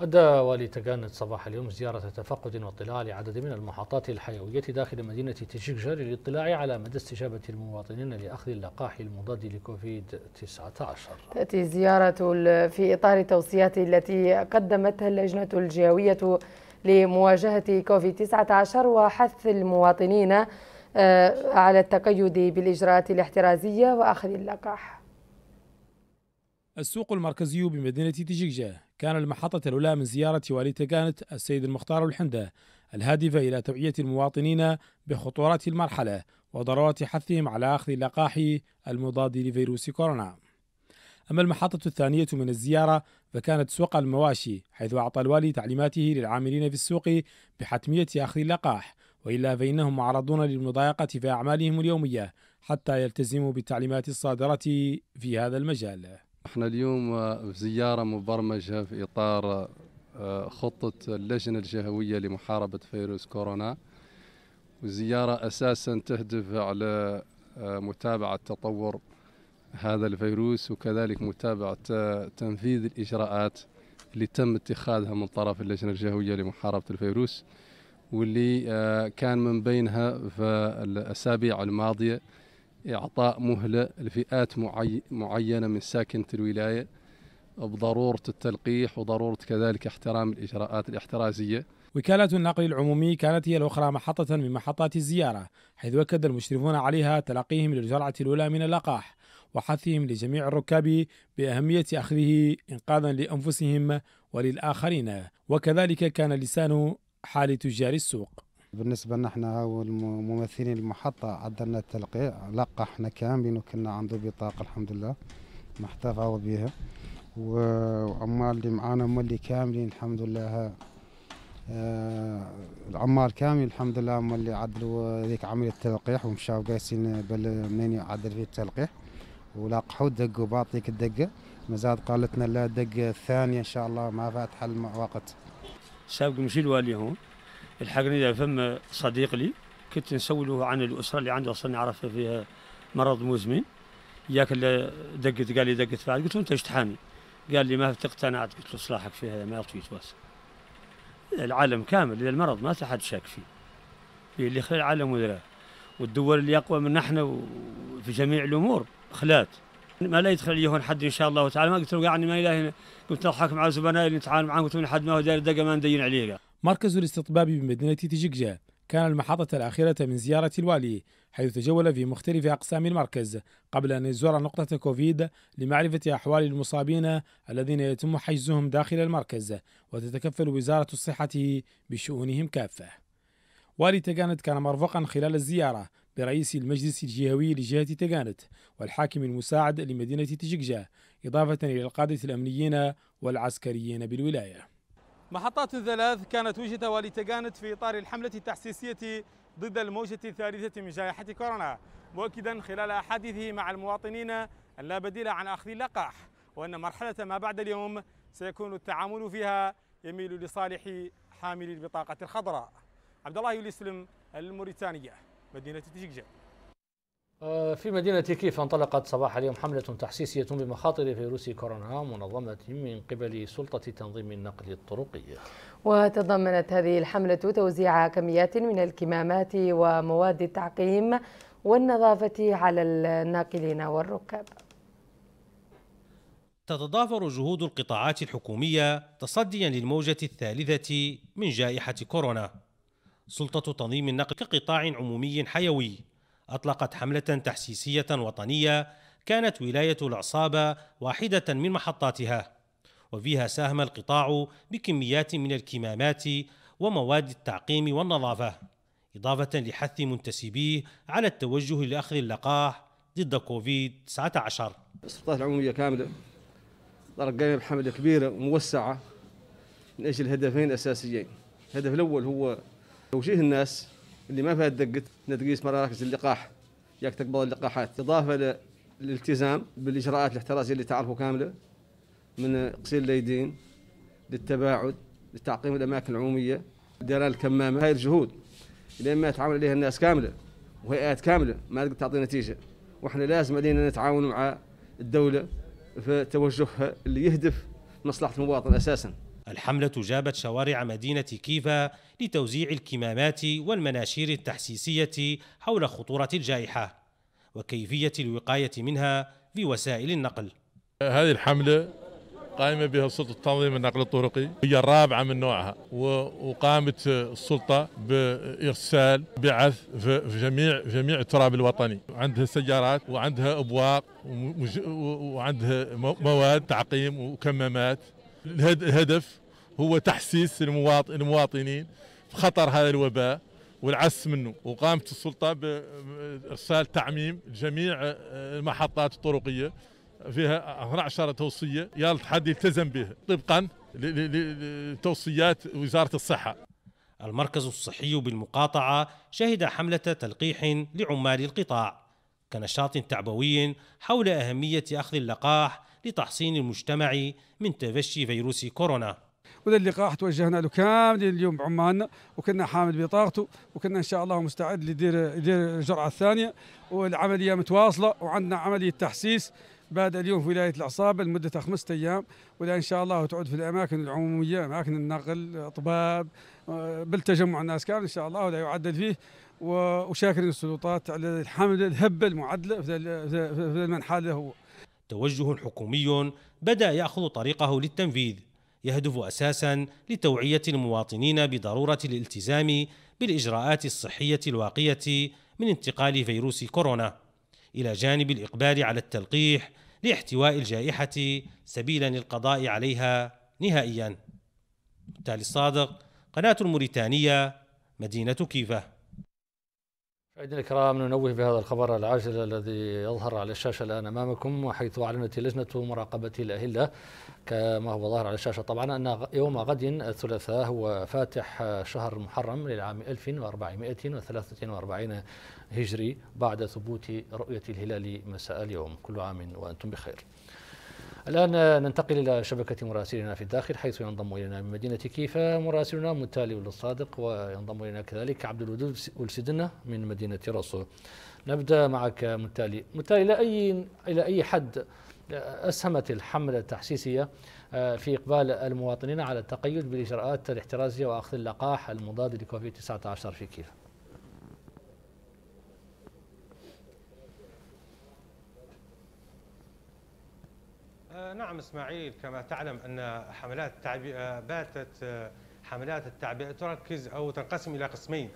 Speaker 2: أدى والي صباح اليوم زيارة تفقد واطلاع لعدد من المحطات الحيوية داخل مدينة تشيكجر للاطلاع على مدى استجابة المواطنين لأخذ اللقاح المضاد لكوفيد 19
Speaker 1: تأتي الزيارة في إطار التوصيات التي قدمتها اللجنة الجهوية لمواجهة كوفيد 19 وحث المواطنين آه، على التقيد بالإجراءات الاحترازية وأخذ اللقاح
Speaker 20: السوق المركزي بمدينة تشيكجر كان المحطة الأولى من زيارة والي تقانت السيد المختار الحندة الهادفة إلى توعية المواطنين بخطورات المرحلة وضرورة حثهم على أخذ اللقاح المضاد لفيروس كورونا أما المحطة الثانية من الزيارة فكانت سوق المواشي حيث أعطى الوالي تعليماته للعاملين في السوق بحتمية أخذ اللقاح وإلا فإنهم معرضون للمضايقة في أعمالهم اليومية حتى يلتزموا بالتعليمات الصادرة في هذا المجال
Speaker 4: احنا اليوم آه، في زيارة مبرمجة في إطار آه، خطة اللجنة الجهوية لمحاربة فيروس كورونا والزيارة أساسا تهدف على آه، متابعة تطور هذا الفيروس وكذلك متابعة تنفيذ الإجراءات اللي تم اتخاذها من طرف اللجنة الجهوية لمحاربة الفيروس واللي كان من بينها في الأسابيع الماضية إعطاء مهلة لفئات معينة من ساكنة الولاية بضرورة التلقيح وضرورة كذلك احترام الإجراءات الاحترازية وكالة
Speaker 20: النقل العمومي كانت هي الأخرى محطة من محطات الزيارة حيث أكد المشرفون عليها تلقيهم للجرعة الأولى من اللقاح وحثهم لجميع الركاب بأهمية أخذه إنقاذا لأنفسهم وللآخرين وكذلك كان لسان
Speaker 16: حال تجار السوق بالنسبه لنا والممثلين المحطه عدلنا التلقيح لقحنا كاملين وكنا عنده بطاقه الحمد لله ما احتفظوا بها وعمال اللي معانا هم اللي كاملين الحمد لله آه، العمال كامل الحمد لله هم اللي عدلوا ذيك عمليه التلقيح ومشاو قاسين بل منين يعدل فيه التلقيح ولقحوا دقوا بعطيك الدقه مازال قالتنا لا دقه ثانيه ان شاء الله ما فات حل وقت
Speaker 18: سابق مشي الوالي هون الحقني فما صديق لي كنت نسوله عن الاسره اللي عنده اصلا عرف فيها مرض مزمن ياكل دقت قال لي دقت فعل قلت له انت ايش تحامي؟ قال لي ما اقتنعت قلت له صلاحك فيها ما يطفي بس العالم كامل اذا المرض ما حد شاك فيه اللي خلال العالم وذراه والدول اللي اقوى من نحن في جميع الامور خلات ما لا يدخل لي حد ان شاء الله تعالى ما قلت له يعني ما الهنا قلت اضحك مع زبنائي اللي نتعامل معاهم قلت له حد ما هو داير دقه ما ندين عليه
Speaker 20: مركز الاستطباب بمدينة تجيكجا كان المحطة الأخيرة من زيارة الوالي حيث تجول في مختلف أقسام المركز قبل أن يزور نقطة كوفيد لمعرفة أحوال المصابين الذين يتم حجزهم داخل المركز وتتكفل وزارة الصحة بشؤونهم كافة والي تجانت كان مرفقا خلال الزيارة برئيس المجلس الجهوي لجهة تجانت والحاكم المساعد لمدينة تجيكجا إضافة إلى القادة الأمنيين والعسكريين بالولاية محطات الثلاث كانت وجهة ولتجانت في إطار الحملة التحسيسية ضد الموجة الثالثة من جائحة كورونا مؤكدا خلال أحاديثه مع المواطنين أن لا بديل عن أخذ اللقاح وأن مرحلة ما بعد اليوم سيكون التعامل فيها يميل لصالح حامل البطاقة الخضراء عبد الله يسلم الموريتانية مدينة تجيجة
Speaker 2: آه، في مدينة كيف انطلقت صباح اليوم حملة تحسيسية بمخاطر فيروس كورونا منظمة من قبل سلطة تنظيم النقل الطرقي
Speaker 1: وتضمنت هذه الحملة توزيع كميات من الكمامات ومواد التعقيم والنظافة على الناقلين والركاب
Speaker 18: تتضافر جهود القطاعات الحكومية تصديا للموجة الثالثة من جائحة كورونا سلطة تنظيم النقل كقطاع عمومي حيوي أطلقت حملة تحسيسية وطنية كانت ولاية العصابة واحدة من محطاتها وفيها ساهم القطاع بكميات من الكمامات ومواد التعقيم والنظافة إضافة لحث منتسبيه على التوجه لأخذ
Speaker 11: اللقاح ضد كوفيد 19 السلطات العمومية كاملة قايمة بحملة كبيرة وموسعة من أجل هدفين أساسيين الهدف الأول هو توجيه الناس اللي ما فيها تقيس مراكز اللقاح ياك تقبض اللقاحات اضافه للالتزام بالاجراءات الاحترازيه اللي تعرفوا كامله من غسيل اليدين للتباعد لتعقيم الاماكن العموميه ديران الكمامه هاي الجهود لين ما يتعاون عليها الناس كامله وهيئات كامله ما تقدر تعطي نتيجه واحنا لازم علينا نتعاون مع الدوله في توجهها اللي يهدف مصلحه المواطن اساسا الحملة جابت شوارع مدينة كيفا
Speaker 18: لتوزيع الكمامات والمناشير التحسيسية حول خطورة الجائحة وكيفية الوقاية منها بوسائل النقل. هذه الحملة
Speaker 23: قائمة بها السلطة التنظيم النقل الطرقي هي الرابعة من نوعها وقامت السلطة بإرسال بعث في جميع جميع التراب الوطني عندها سيارات وعندها أبواق وعندها مواد تعقيم وكمامات الهدف هو تحسيس المواطنين بخطر هذا الوباء والعس منه وقامت السلطه بارسال تعميم جميع آه، المحطات الطرقيه فيها 12 توصيه يا حد يلتزم بها طبقا لتوصيات وزاره الصحه
Speaker 18: المركز الصحي بالمقاطعه شهد حمله تلقيح لعمال القطاع كنشاط تعبوي حول اهميه اخذ اللقاح لتحصين المجتمع من تفشي فيروس كورونا
Speaker 4: وذا اللقاح توجهنا له كامل اليوم بعمان وكنا حامل بطاقته وكنا ان شاء الله مستعد لدير يدير الجرعه الثانيه والعمليه متواصله وعندنا عمليه تحسيس بادئ اليوم في ولايه العصابه لمده خمسة ايام ولا ان شاء الله تعود في الاماكن العموميه اماكن النقل اطباب آه، بالتجمع الناس كامل ان شاء الله ولا يعدل فيه وشاكر السلطات على الحمل الهبه
Speaker 18: المعدله في المنحى له توجه حكومي بدا ياخذ طريقه للتنفيذ يهدف اساسا لتوعيه المواطنين بضروره الالتزام بالاجراءات الصحيه الواقيه من انتقال فيروس كورونا الى جانب الاقبال على التلقيح لاحتواء الجائحه سبيلا للقضاء عليها نهائيا تالي الصادق قناه الموريتانيه مدينه كيفه
Speaker 2: مشاهدينا الكرام ننوه بهذا الخبر العاجل الذي يظهر على الشاشه الان امامكم وحيث اعلنت لجنه مراقبه الاهله كما هو ظاهر على الشاشه طبعا ان يوم غد الثلاثاء هو فاتح شهر محرم للعام 1443 هجري بعد ثبوت رؤيه الهلال مساء اليوم كل عام وانتم بخير الآن ننتقل إلى شبكة مراسلنا في الداخل حيث ينضم إلينا من مدينة كيفا مراسلنا متالي الصادق وينضم إلينا كذلك عبد الودود السدنة من مدينة رسول نبدأ معك متالي متالي إلى أي, إلى أي حد أسهمت الحملة التحسيسية في إقبال المواطنين على التقيد بالإجراءات الاحترازية وأخذ اللقاح المضاد لكوفيد 19 في كيفا؟
Speaker 18: آه، نعم اسماعيل كما تعلم ان حملات التعبئه آه، باتت آه، حملات التعبئه تركز او تنقسم الى قسمين.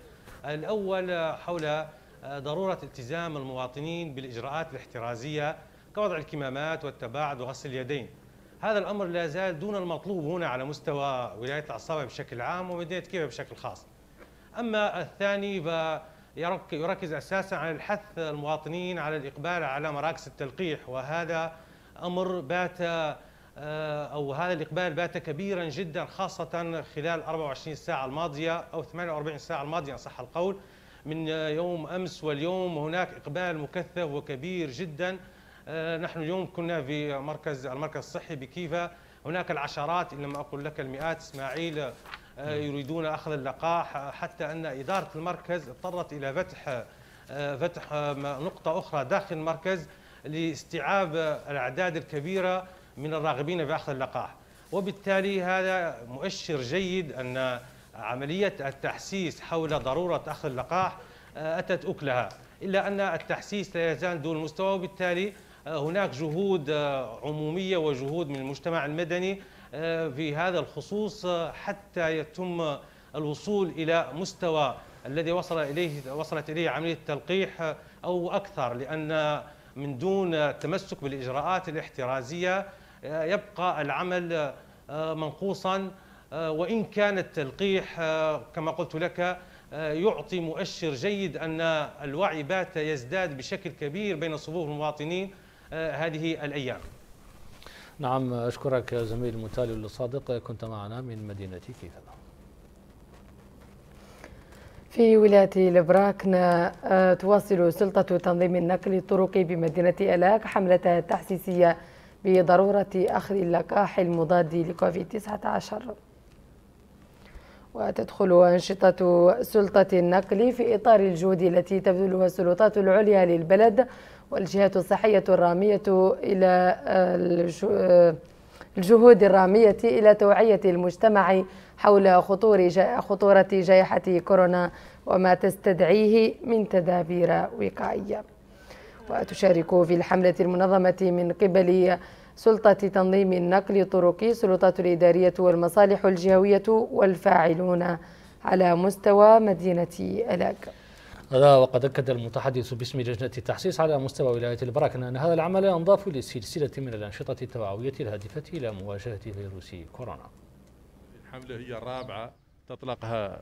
Speaker 18: الاول حول ضروره التزام المواطنين بالاجراءات الاحترازيه كوضع الكمامات والتباعد وغسل اليدين. هذا الامر لا زال دون المطلوب هنا على مستوى ولايه العصابه بشكل عام ومدينه كيفا بشكل خاص. اما الثاني فيركز اساسا على الحث المواطنين على الاقبال على مراكز التلقيح وهذا الأمر بات آه، أو هذا الإقبال بات كبيرا جدا خاصة خلال 24 ساعة الماضية أو 48 ساعة الماضية إن صح القول من آه، يوم أمس واليوم هناك إقبال مكثف وكبير جدا آه، نحن اليوم كنا في مركز المركز الصحي بكيفا هناك العشرات إن لم أقل لك المئات إسماعيل نعم. يريدون أخذ اللقاح حتى أن إدارة المركز اضطرت إلى فتح فتح نقطة أخرى داخل المركز لاستيعاب الأعداد الكبيرة من الراغبين بأخذ اللقاح وبالتالي هذا مؤشر جيد أن عملية التحسيس حول ضرورة أخذ اللقاح آه، أتت أكلها إلا أن التحسيس لا يزال دون مستوى وبالتالي آه، هناك جهود آه، عمومية وجهود من المجتمع المدني في هذا الخصوص حتى يتم الوصول إلى مستوى الذي وصل إليه وصلت إليه عملية التلقيح أو أكثر لأن من دون التمسك بالاجراءات الاحترازيه آه، يبقى العمل آه، منقوصا آه، وان كان التلقيح كما قلت لك يعطي مؤشر جيد ان الوعي بات يزداد بشكل كبير بين صفوف المواطنين هذه الايام.
Speaker 2: نعم اشكرك زميل متالي الصادق كنت معنا من مدينه كيفنا.
Speaker 1: في ولاية البراكن آه، تواصل سلطة تنظيم النقل الطرقي بمدينة ألاك حملتها التحسيسية بضرورة أخذ اللقاح المضاد لكوفيد 19 وتدخل أنشطة سلطة النقل في إطار الجهود التي تبذلها السلطات العليا للبلد والجهات الصحية الرامية إلى آه، آه، الجهود الرامية إلى توعية المجتمع حول خطور خطورة جائحة كورونا وما تستدعيه من تدابير وقائية وتشارك في الحملة المنظمة من قبل سلطة تنظيم النقل الطرقي السلطات الإدارية والمصالح الجهوية والفاعلون على مستوى مدينة ألاك
Speaker 2: هذا وقد أكد المتحدث باسم لجنة التحسيس على مستوى ولاية البراك أن هذا العمل ينضاف لسلسلة من الأنشطة التوعوية الهادفة إلى مواجهة
Speaker 23: فيروس كورونا الحملة هي الرابعة تطلقها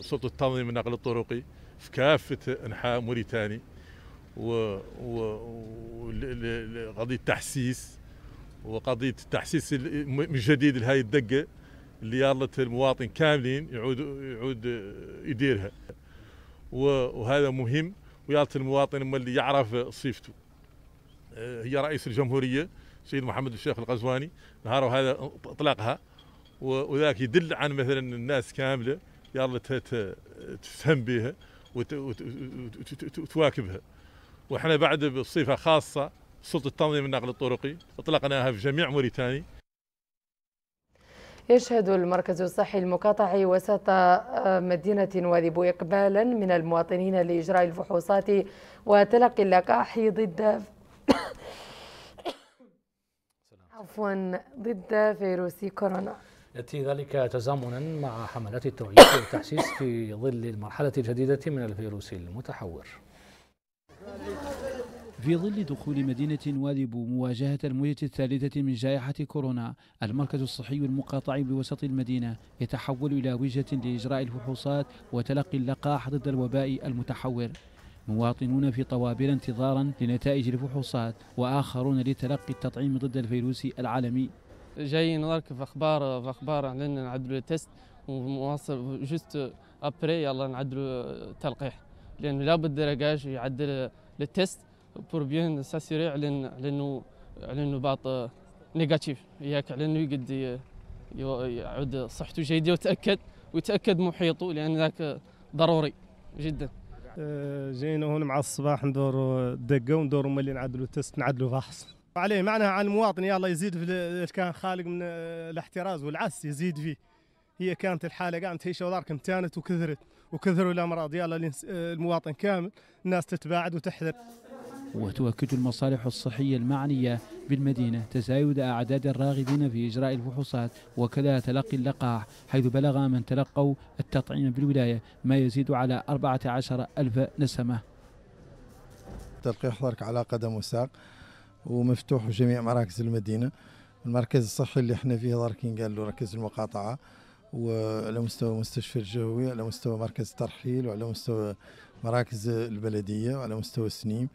Speaker 23: سلطة آه، التنظيم النقل الطرقي في كافة أنحاء موريتاني و و وقضية تحسيس وقضية التحسيس من جديد لهذه الدقة اللي يالت المواطن كاملين يعود يعود آه، يديرها وهذا مهم ويالت المواطن اما اللي يعرف صفته آه، هي رئيس الجمهورية سيد محمد الشيخ القزواني نهار هذا اطلاقها وذاك يدل عن مثلا الناس كامله يلا تفهم بها وتواكبها واحنا بعد بصفه خاصه سلطه تنظيم النقل الطرقي اطلقناها في جميع موريتانيا
Speaker 1: يشهد المركز الصحي المقاطع وسط آه، مدينة واذب إقبالا من المواطنين لإجراء الفحوصات وتلقي اللقاح ضد عفوا ضد فيروس كورونا
Speaker 2: يأتي ذلك تزامنا مع حملات التوعية والتحسيس في ظل المرحلة الجديدة من الفيروس المتحور في ظل دخول مدينة واذب مواجهة الموجة الثالثة من جائحة كورونا
Speaker 12: المركز الصحي المقاطع بوسط المدينة يتحول إلى وجهة لإجراء الفحوصات وتلقي اللقاح ضد الوباء المتحور مواطنون في طوابير انتظارا لنتائج الفحوصات وآخرون لتلقي التطعيم ضد الفيروس العالمي
Speaker 24: جايين لك في اخبار في اخبار علينا نعدلوا التست ومواصل جوست ابري يلا نعدلوا التلقيح لان لابد رجاج يعدل التست بور بيان ساسيري على انه على انه باط نيجاتيف ياك على انه يقد يعود صحته جيده وتاكد ويتاكد محيطه لان ذاك ضروري
Speaker 20: جدا آه، جايين هون مع الصباح ندوروا دقه وندوروا ملي نعدلوا تست نعدلوا فحص عليه معناها على المواطن يلا يزيد في كان خالق من آه، الاحتراز والعس يزيد فيه هي كانت الحاله قامت هي شوارك امتانت وكثرت وكثروا الامراض يلا آه، المواطن كامل الناس تتباعد وتحذر
Speaker 12: وتؤكد المصالح الصحية المعنية بالمدينة تزايد أعداد الراغبين في إجراء الفحوصات وكذا تلقي اللقاح حيث بلغ من تلقوا التطعيم بالولاية
Speaker 25: ما يزيد على 14 ألف نسمة تلقي حضرك على قدم وساق ومفتوح جميع مراكز المدينه المركز الصحي اللي احنا فيه دار قال له ركز المقاطعه وعلى مستوى مستشفى الجوي على مستوى مركز الترحيل وعلى مستوى مراكز البلديه وعلى مستوى السنيم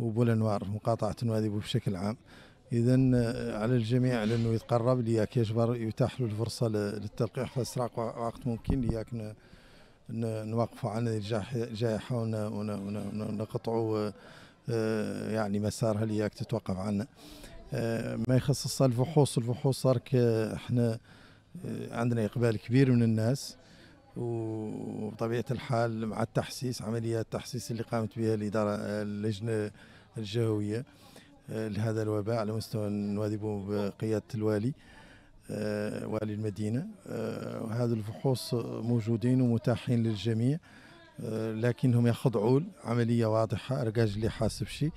Speaker 25: وبولنوار مقاطعه وادي بشكل عام اذا آه، على الجميع لانه يتقرب لياك يجبر يتاح له الفرصه للتلقيح في اسرع وقت ممكن لياك نوقفوا عن الجائحه ونقطعوا آه، يعني مسارها ياك تتوقف عنه آه، ما يخصص الفحوص الفحوص صار احنا آه، عندنا اقبال كبير من الناس وبطبيعه الحال مع التحسيس عمليات التحسيس اللي قامت بها الاداره اللجنه الجهويه لهذا الوباء على مستوى النوادي بقياده الوالي والي المدينه وهذه الفحوص موجودين ومتاحين للجميع لكنهم يخضعوا عملية واضحة رجاج اللي حاسب شي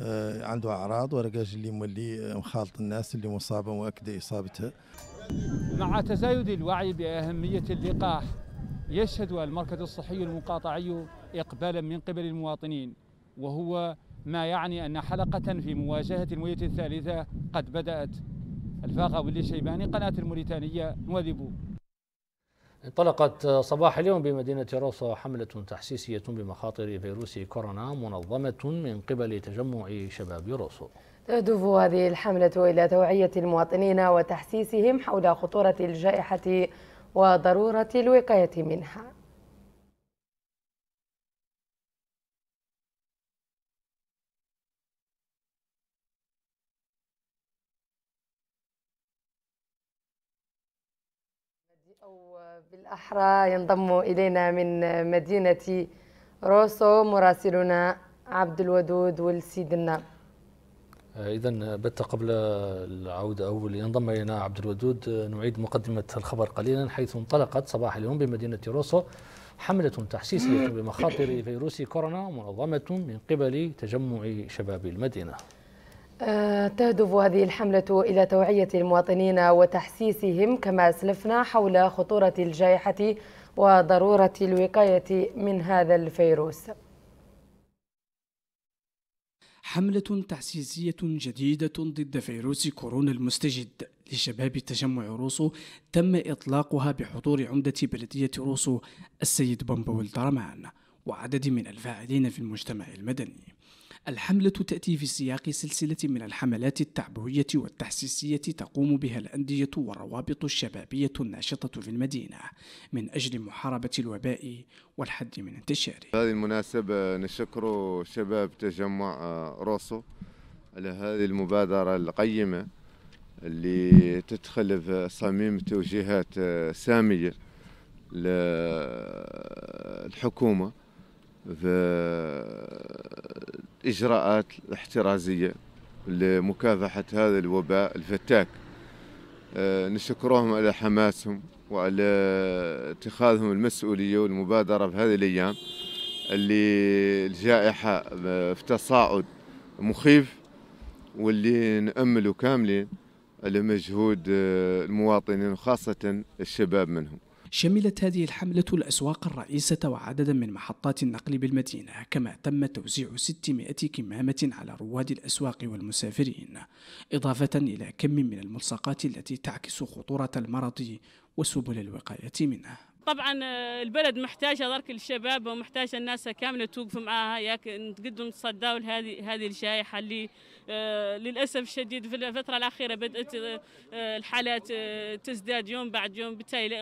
Speaker 25: آه، عنده أعراض ورجاج اللي مولي آه، مخالط الناس اللي مصابة مؤكدة إصابتها
Speaker 2: مع تزايد الوعي بأهمية اللقاح يشهد المركز
Speaker 13: الصحي المقاطعي إقبالا من قبل المواطنين وهو ما يعني أن حلقة في مواجهة المويه الثالثة قد بدأت الفاقة واللي
Speaker 11: شيباني قناة الموريتانية نواذبو
Speaker 2: انطلقت صباح اليوم بمدينة روسا حملة تحسيسية بمخاطر فيروس كورونا منظمة من قبل تجمع شباب روسو
Speaker 1: تهدف هذه الحملة إلى توعية المواطنين وتحسيسهم حول خطورة الجائحة وضرورة الوقاية منها بالأحرى ينضم إلينا من مدينة روسو مراسلنا عبد الودود والسيد
Speaker 2: إذا بت قبل العودة أو ينضم إلينا عبد الودود نعيد مقدمة الخبر قليلا حيث انطلقت صباح اليوم بمدينة روسو حملة تحسيسية بمخاطر فيروس كورونا منظمة من قبل تجمع شباب المدينة
Speaker 1: آه، تهدف هذه الحملة إلى توعية المواطنين وتحسيسهم كما أسلفنا حول خطورة الجائحة وضرورة الوقاية من هذا الفيروس
Speaker 5: حملة تحسيسية جديدة ضد فيروس كورونا المستجد لشباب تجمع روسو تم إطلاقها بحضور عمدة بلدية روسو السيد بامبول درمان وعدد من الفاعلين في المجتمع المدني الحملة تأتي في سياق سلسلة من الحملات التعبوية والتحسيسية تقوم بها الأندية والروابط الشبابية الناشطة في المدينة من أجل محاربة الوباء والحد من انتشاره
Speaker 26: هذه المناسبة نشكر شباب تجمع روسو على هذه المبادرة القيمة اللي تدخل في صميم توجيهات سامية للحكومة في إجراءات احترازية لمكافحة هذا الوباء الفتاك آه، نشكرهم على حماسهم وعلى اتخاذهم المسؤولية والمبادرة في هذه الأيام اللي الجائحة في تصاعد مخيف واللي نأمله كاملين على مجهود آه، المواطنين وخاصة الشباب منهم
Speaker 5: شملت هذه الحملة الأسواق الرئيسة وعددا من محطات النقل بالمدينة كما تم توزيع 600 كمامة على رواد الأسواق والمسافرين إضافة إلى كم من الملصقات التي تعكس خطورة المرض وسبل الوقاية منه
Speaker 7: طبعا آه، البلد محتاجه درك الشباب ومحتاجه الناس كامله توقف معاها ياك نتقدم نتصداو لهذه هذه الجائحه اللي آه، للاسف الشديد في الفتره الاخيره بدات آه، الحالات آه، تزداد يوم بعد يوم بالتالي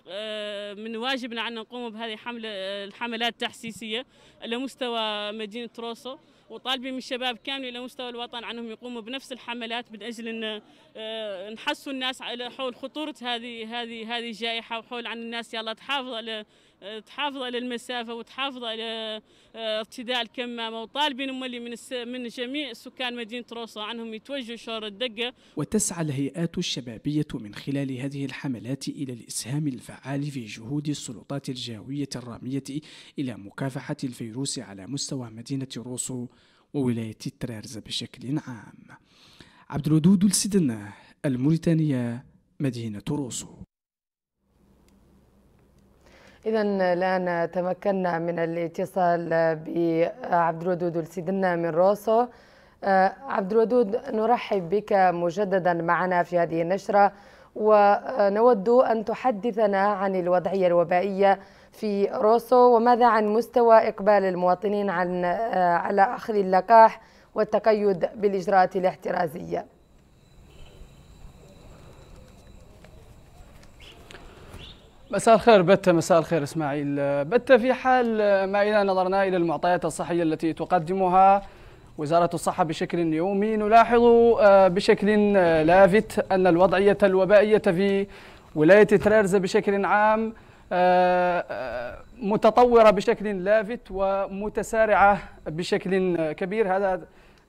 Speaker 7: من واجبنا ان نقوم بهذه حمله الحملات التحسيسيه على مستوى مدينه روسو وطالبين من الشباب كامل الى مستوى الوطن انهم يقوموا بنفس الحملات من اجل ان نحسوا الناس على حول خطوره هذه هذه هذه الجائحه وحول عن الناس يلا تحافظ على آه، تحافظ على المسافه وتحافظ على آه، ارتداء الكمامه وطالبين مولي من من جميع سكان مدينه روسا عنهم يتوجهوا شهر الدقه
Speaker 5: وتسعى الهيئات الشبابيه من خلال هذه الحملات الى الاسهام الفعال في جهود السلطات الجهويه الراميه الى مكافحه الفيروس على مستوى مدينه روسو وولايه ترارز بشكل عام. عبد الودود السدنه الموريتانيه مدينه روسو
Speaker 1: إذا الآن تمكنا من الاتصال بعبد الودود السيدنا من روسو آه، عبد الودود نرحب بك مجددا معنا في هذه النشرة ونود أن تحدثنا عن الوضعية الوبائية في روسو وماذا عن مستوى إقبال المواطنين عن آه، على أخذ اللقاح والتقيد بالإجراءات الاحترازية
Speaker 24: مساء الخير بتة مساء الخير إسماعيل بتة في حال ما إذا نظرنا إلى المعطيات الصحية التي تقدمها وزارة الصحة بشكل يومي نلاحظ آه، بشكل آه، لافت أن الوضعية الوبائية في ولاية تريرزا بشكل عام آه، متطورة بشكل لافت ومتسارعة بشكل كبير هذا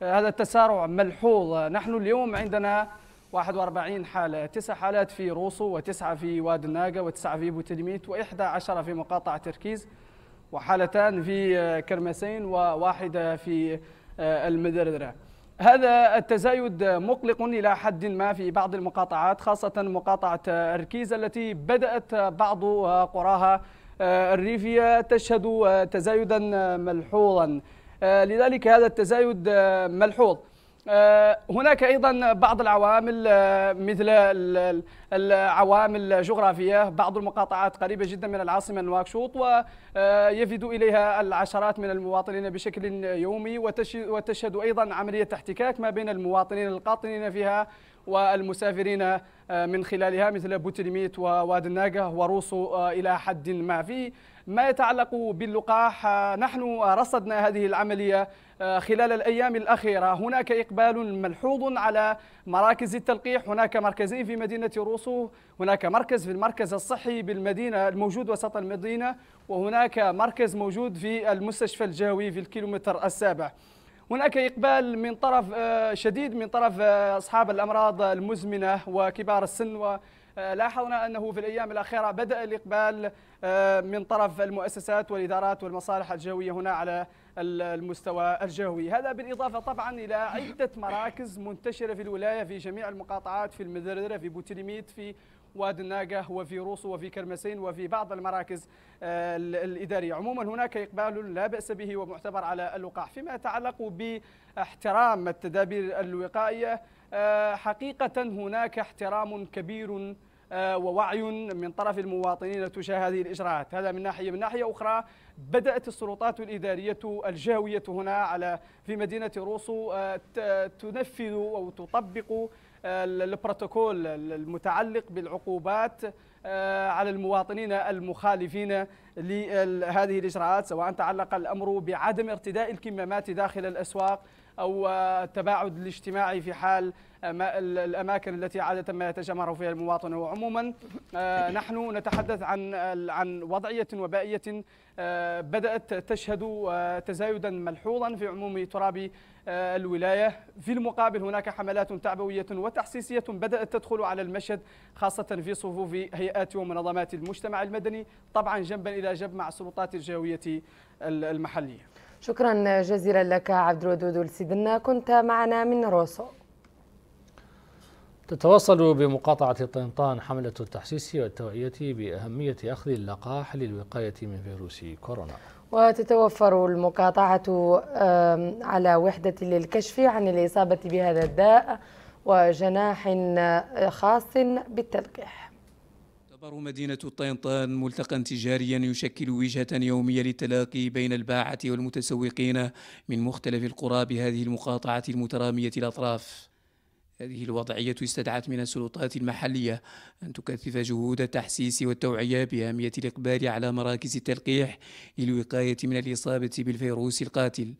Speaker 24: هذا التسارع ملحوظ نحن اليوم عندنا 41 حالة تسع حالات في روسو وتسعة في واد الناقة وتسعة في بوتلميت وإحدى عشرة في مقاطعة تركيز وحالتان في كرمسين وواحدة في آه، المدردرة هذا التزايد مقلق إلى حد ما في بعض المقاطعات خاصة مقاطعة أركيز التي بدأت بعض قراها آه، الريفية تشهد تزايدا ملحوظا آه، لذلك هذا التزايد ملحوظ آه، هناك ايضا بعض العوامل آه، مثل العوامل الجغرافيه بعض المقاطعات قريبه جدا من العاصمه نواكشوط ويفد آه، اليها العشرات من المواطنين بشكل يومي وتشهد ايضا عمليه احتكاك ما بين المواطنين القاطنين فيها والمسافرين من خلالها مثل بوتلميت وواد الناقه وروسو الى حد ما في ما يتعلق باللقاح نحن رصدنا هذه العملية آه، خلال الأيام الأخيرة هناك إقبال ملحوظ على مراكز التلقيح هناك مركزين في مدينة روسو هناك مركز في المركز الصحي بالمدينة الموجود وسط المدينة وهناك مركز موجود في المستشفى الجوي في الكيلومتر السابع هناك إقبال من طرف آه، شديد من طرف آه، أصحاب الأمراض المزمنة وكبار السن و آه، لاحظنا أنه في الأيام الأخيرة بدأ الإقبال آه، من طرف المؤسسات والإدارات والمصالح الجوية هنا على المستوى الجوي هذا بالإضافة طبعا إلى عدة مراكز منتشرة في الولاية في جميع المقاطعات في المدررة في بوتليميت في واد الناقة وفي روسو وفي كرمسين وفي بعض المراكز آه، الإدارية عموما هناك إقبال لا بأس به ومعتبر على اللقاح فيما يتعلق باحترام التدابير الوقائية آه، حقيقة هناك احترام كبير آه، ووعي من طرف المواطنين تجاه هذه الإجراءات هذا من ناحية من ناحية أخرى بدأت السلطات الإدارية الجاوية هنا على في مدينة روسو آه، تنفذ أو تطبق البروتوكول المتعلق بالعقوبات على المواطنين المخالفين لهذه الإجراءات سواء تعلق الأمر بعدم ارتداء الكمامات داخل الأسواق أو التباعد الاجتماعي في حال الأماكن التي عادة ما يتجمهر فيها المواطن وعموما آه، نحن نتحدث عن عن وضعية وبائية آه، بدأت تشهد آه، تزايدا ملحوظا في عموم تراب الولاية في المقابل هناك حملات تعبوية وتحسيسية بدأت تدخل على المشهد خاصة في صفوف هيئات ومنظمات المجتمع المدني طبعا جنبا إلى جنب مع السلطات الجهوية المحلية
Speaker 1: شكرا جزيلا لك عبد الودود السيدنا كنت معنا من روسو
Speaker 2: تتواصل بمقاطعة طنطان حملة التحسيس والتوعية بأهمية أخذ اللقاح للوقاية من فيروس كورونا
Speaker 1: وتتوفر المقاطعة على وحدة للكشف عن الإصابة بهذا الداء وجناح خاص بالتلقيح
Speaker 26: تعتبر مدينة طينطان ملتقى تجاريا يشكل وجهة يومية للتلاقي بين الباعة والمتسوقين من مختلف القرى بهذه المقاطعة المترامية الأطراف هذه الوضعية استدعت من السلطات المحلية أن تكثف جهود التحسيس والتوعية بأهمية الإقبال على مراكز التلقيح للوقاية من الإصابة بالفيروس القاتل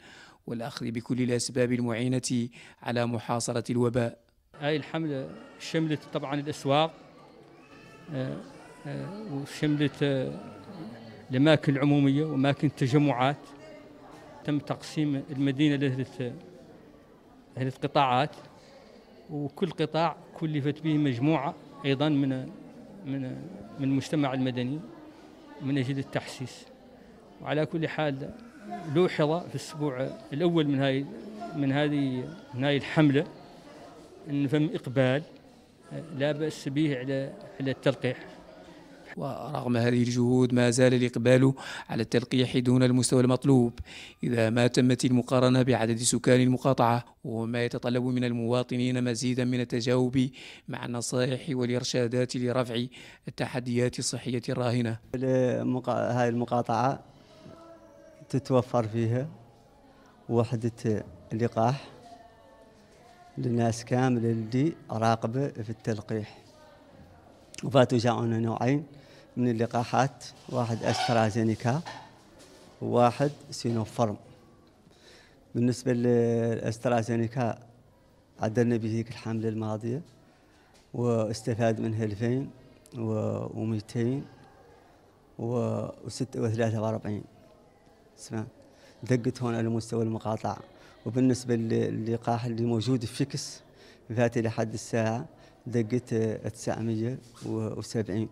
Speaker 26: والأخذ بكل الأسباب المعينة على محاصرة الوباء
Speaker 13: هذه الحملة شملت طبعا الأسواق آه، آه، وشملت آه، الأماكن العمومية وأماكن التجمعات تم تقسيم المدينة لثلاث ثلاث قطاعات وكل قطاع كلفت به مجموعة أيضا من من من المجتمع المدني من أجل التحسيس وعلى كل حال لوحظ في الأسبوع الأول من هاي من هذه من هاي الحملة أن فم إقبال لا بأس به على على التلقيح
Speaker 26: ورغم هذه الجهود ما زال الإقبال على التلقيح دون المستوى المطلوب إذا ما تمت المقارنة بعدد سكان المقاطعة وما يتطلب من المواطنين مزيدا من التجاوب مع النصائح والإرشادات
Speaker 27: لرفع التحديات الصحية الراهنة هذه المقاطعة تتوفر فيها وحدة اللقاح للناس كامل اللي راقبه في التلقيح وفاتوا جاءونا نوعين من اللقاحات واحد أسترازينيكا وواحد سينوفارم بالنسبة لأسترازينيكا عدلنا به الحملة الماضية واستفاد منها 2000 و200 و واربعين اسمع دقت هون على مستوى المقاطعة وبالنسبه للقاح اللي موجود في فيكس فاتي لحد الساعه دقه 970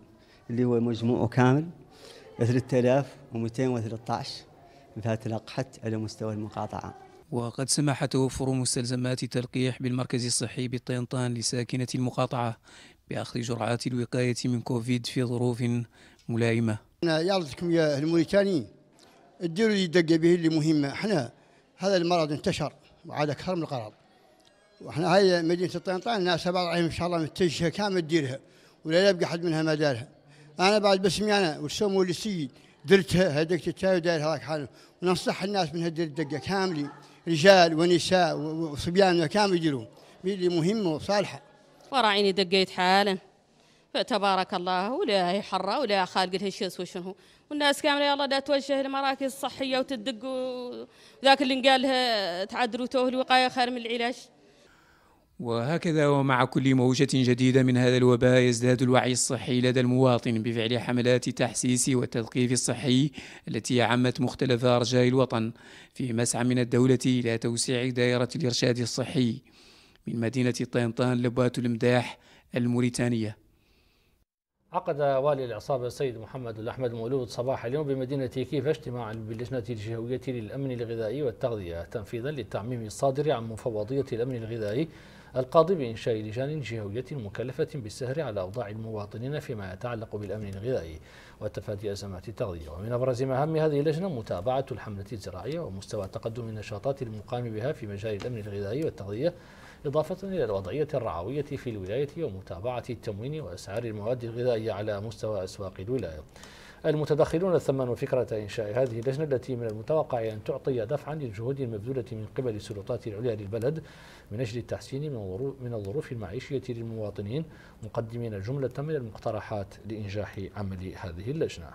Speaker 27: اللي هو مجموعه كامل 3213 ذات لقحت على مستوى المقاطعة
Speaker 26: وقد سمح توفر مستلزمات التلقيح بالمركز الصحي بالطينطان لساكنة المقاطعة بأخذ جرعات الوقاية من كوفيد في ظروف ملائمة
Speaker 24: أنا يعرضكم يا الموريتانيين الديروا اللي دق به اللي مهمة احنا هذا المرض انتشر وعاد اكثر من القرض واحنا هاي مدينه الطينطان ناس بعض ان شاء الله متجهه كامل ديرها ولا يبقى حد منها ما دارها انا بعد باسمي انا والسمو اللي سيد درتها هذيك التاي وداير هذاك حاله وننصح الناس من هدي الدقه كامله رجال ونساء وصبيان
Speaker 5: كامل يديرون مهمه وصالحه
Speaker 7: وراعيني دقيت حالا فتبارك الله ولا هي حره ولا خالق لها شيء وشنو والناس كامله يلا دا توجه للمراكز الصحيه وتدق وذاك اللي قال لها تعدلوا توه الوقايه خير من العلاج
Speaker 26: وهكذا ومع كل موجة جديدة من هذا الوباء يزداد الوعي الصحي لدى المواطن بفعل حملات التحسيس والتثقيف الصحي التي عمت مختلف أرجاء الوطن في مسعى من الدولة إلى توسيع دائرة الإرشاد الصحي من مدينة طينطان لبوات المداح الموريتانية
Speaker 2: عقد والي العصابة السيد محمد الأحمد مولود صباح اليوم بمدينة كيف اجتماعا باللجنة الجهوية للأمن الغذائي والتغذية تنفيذا للتعميم الصادر عن مفوضية الأمن الغذائي القاضي بإنشاء لجان جهوية مكلفة بالسهر على أوضاع المواطنين فيما يتعلق بالأمن الغذائي وتفادي أزمات التغذية ومن أبرز مهام هذه اللجنة متابعة الحملة الزراعية ومستوى تقدم النشاطات المقام بها في مجال الأمن الغذائي والتغذية إضافة إلى الوضعية الرعوية في الولاية ومتابعة التموين وأسعار المواد الغذائية على مستوى أسواق الولاية المتدخلون ثمنوا فكرة إنشاء هذه اللجنة التي من المتوقع أن تعطي دفعا للجهود المبذولة من قبل السلطات العليا للبلد من أجل التحسين من الظروف المعيشية للمواطنين مقدمين جملة من المقترحات لإنجاح عمل هذه اللجنة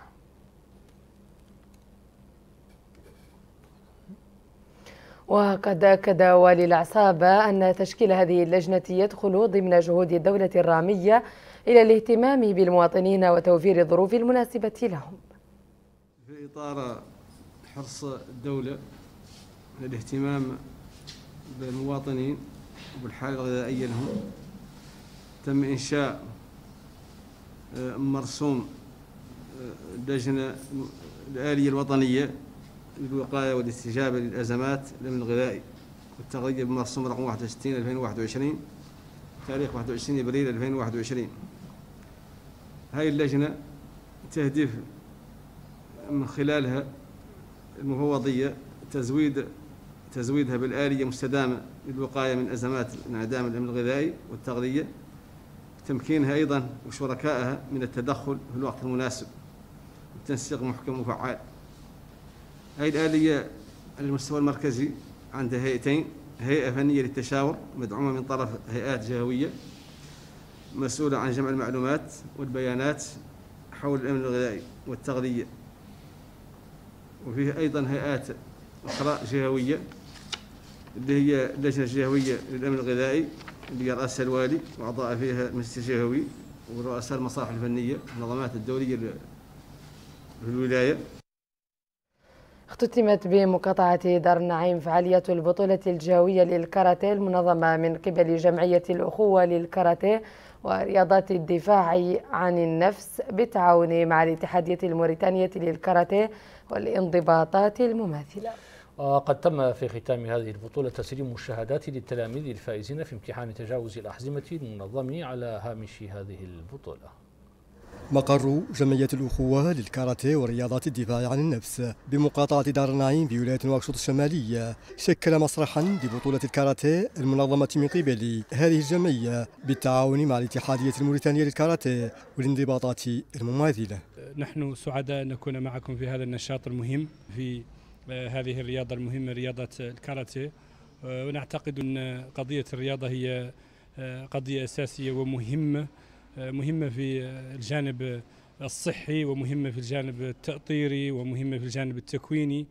Speaker 1: وقد أكد والي العصابة أن تشكيل هذه اللجنة يدخل ضمن جهود الدولة الرامية إلى الاهتمام بالمواطنين وتوفير الظروف المناسبة لهم
Speaker 11: في إطار حرص الدولة للاهتمام بالمواطنين وبالحالة الغذائية لهم تم إنشاء آه، مرسوم آه، لجنة الآلية الوطنية للوقاية والاستجابة للأزمات الأمن الغذائي والتغذية بمرسوم رقم 61 2021 تاريخ 21 أبريل 2021 هذه اللجنة تهدف من خلالها المفوضية تزويد تزويدها بالآلية مستدامة للوقاية من أزمات انعدام الأمن الغذائي والتغذية تمكينها أيضا وشركائها من التدخل في الوقت المناسب والتنسيق محكم وفعال هذه الآلية على المستوى المركزي عندها هيئتين هيئة فنية للتشاور مدعومة من طرف هيئات جهوية مسؤولة عن جمع المعلومات والبيانات حول الأمن الغذائي والتغذية وفيه أيضا هيئات أخرى جهوية اللي هي اللجنة الجهوية للأمن الغذائي اللي يرأسها الوالي وأعضاء فيها المجلس الجهوي ورؤساء المصالح الفنية المنظمات الدولية في الولاية
Speaker 1: اختتمت بمقاطعة دار النعيم فعالية البطولة الجوية للكاراتيه المنظمة من قبل جمعية الأخوة للكاراتيه ورياضات الدفاع عن النفس بالتعاون مع الاتحادية الموريتانية للكاراتيه والانضباطات المماثلة
Speaker 2: وقد تم في ختام هذه البطولة تسليم الشهادات للتلاميذ الفائزين في امتحان تجاوز الأحزمة المنظم على هامش هذه البطولة
Speaker 15: مقر جمعية الأخوة للكاراتيه ورياضات الدفاع عن النفس بمقاطعة دار النعيم بولاية نواكشوط الشمالية شكل مسرحا لبطولة الكاراتيه المنظمة من قبل هذه الجمعية بالتعاون مع الاتحادية الموريتانية للكاراتيه والانضباطات المماثلة
Speaker 2: نحن سعداء أن نكون معكم في هذا النشاط المهم في آه، هذه الرياضة المهمة رياضة الكاراتيه آه، ونعتقد أن قضية الرياضة هي آه، قضية أساسية ومهمة مهمة في
Speaker 5: الجانب الصحي ومهمة في الجانب التأطيري ومهمة في الجانب التكويني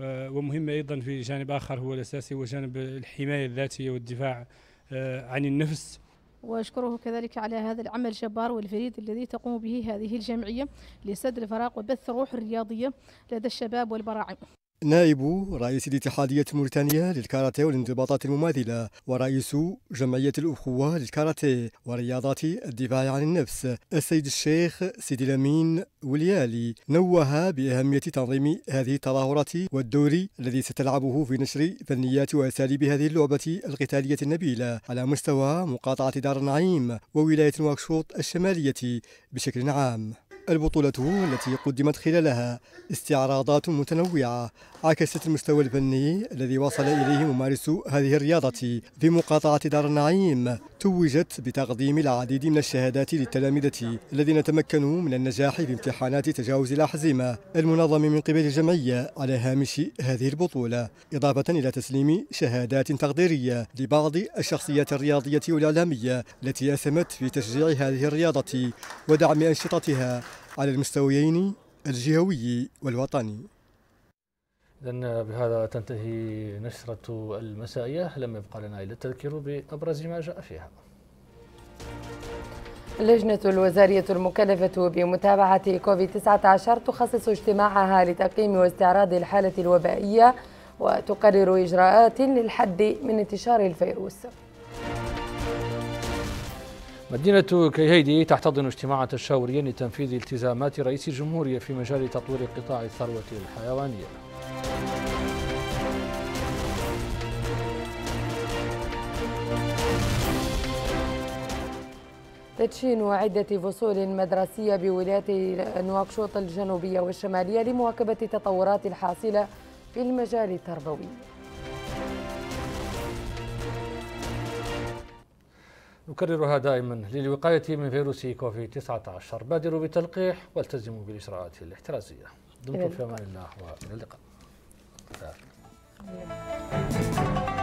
Speaker 5: آه، ومهمة أيضا في جانب آخر هو الأساسي هو جانب الحماية الذاتية والدفاع آه، عن النفس
Speaker 6: وأشكره كذلك على هذا العمل الجبار والفريد الذي تقوم به هذه الجمعية لسد الفراغ وبث روح الرياضية لدى الشباب والبراعم
Speaker 15: نائب رئيس الاتحادية الموريتانية للكاراتيه والانضباطات المماثلة ورئيس جمعية الأخوة للكاراتيه ورياضات الدفاع عن النفس السيد الشيخ سيدي لامين وليالي نوه بأهمية تنظيم هذه التظاهرات والدور الذي ستلعبه في نشر فنيات وأساليب هذه اللعبة القتالية النبيلة على مستوى مقاطعة دار النعيم وولاية نواكشوط الشمالية بشكل عام البطولة التي قدمت خلالها استعراضات متنوعة عكست المستوى الفني الذي وصل إليه ممارسو هذه الرياضة في مقاطعة دار النعيم توجت بتقديم العديد من الشهادات للتلامذة الذين تمكنوا من النجاح في امتحانات تجاوز الأحزمة المنظمة من قبل الجمعية على هامش هذه البطولة إضافة إلى تسليم شهادات تقديرية لبعض الشخصيات الرياضية والإعلامية التي أسهمت في تشجيع هذه الرياضة ودعم أنشطتها على المستويين الجهوي والوطني
Speaker 2: إذن بهذا تنتهي نشرة المسائية لم يبقى لنا إلا التذكير بأبرز ما جاء فيها
Speaker 1: اللجنة الوزارية المكلفة بمتابعة كوفيد 19 تخصص اجتماعها لتقييم واستعراض الحالة الوبائية وتقرر إجراءات للحد من انتشار الفيروس
Speaker 2: مدينة كيهيدي تحتضن اجتماعا تشاوريا لتنفيذ التزامات رئيس الجمهورية في مجال تطوير قطاع الثروة الحيوانية
Speaker 1: تدشين عدة فصول مدرسية بولايات نواكشوط الجنوبية والشمالية لمواكبة التطورات الحاصلة في المجال التربوي
Speaker 2: نكررها دائما للوقاية من فيروس كوفيد 19 بادروا بالتلقيح والتزموا بالإجراءات الاحترازية دمتم في أمان الله وإلى اللقاء that. Yeah.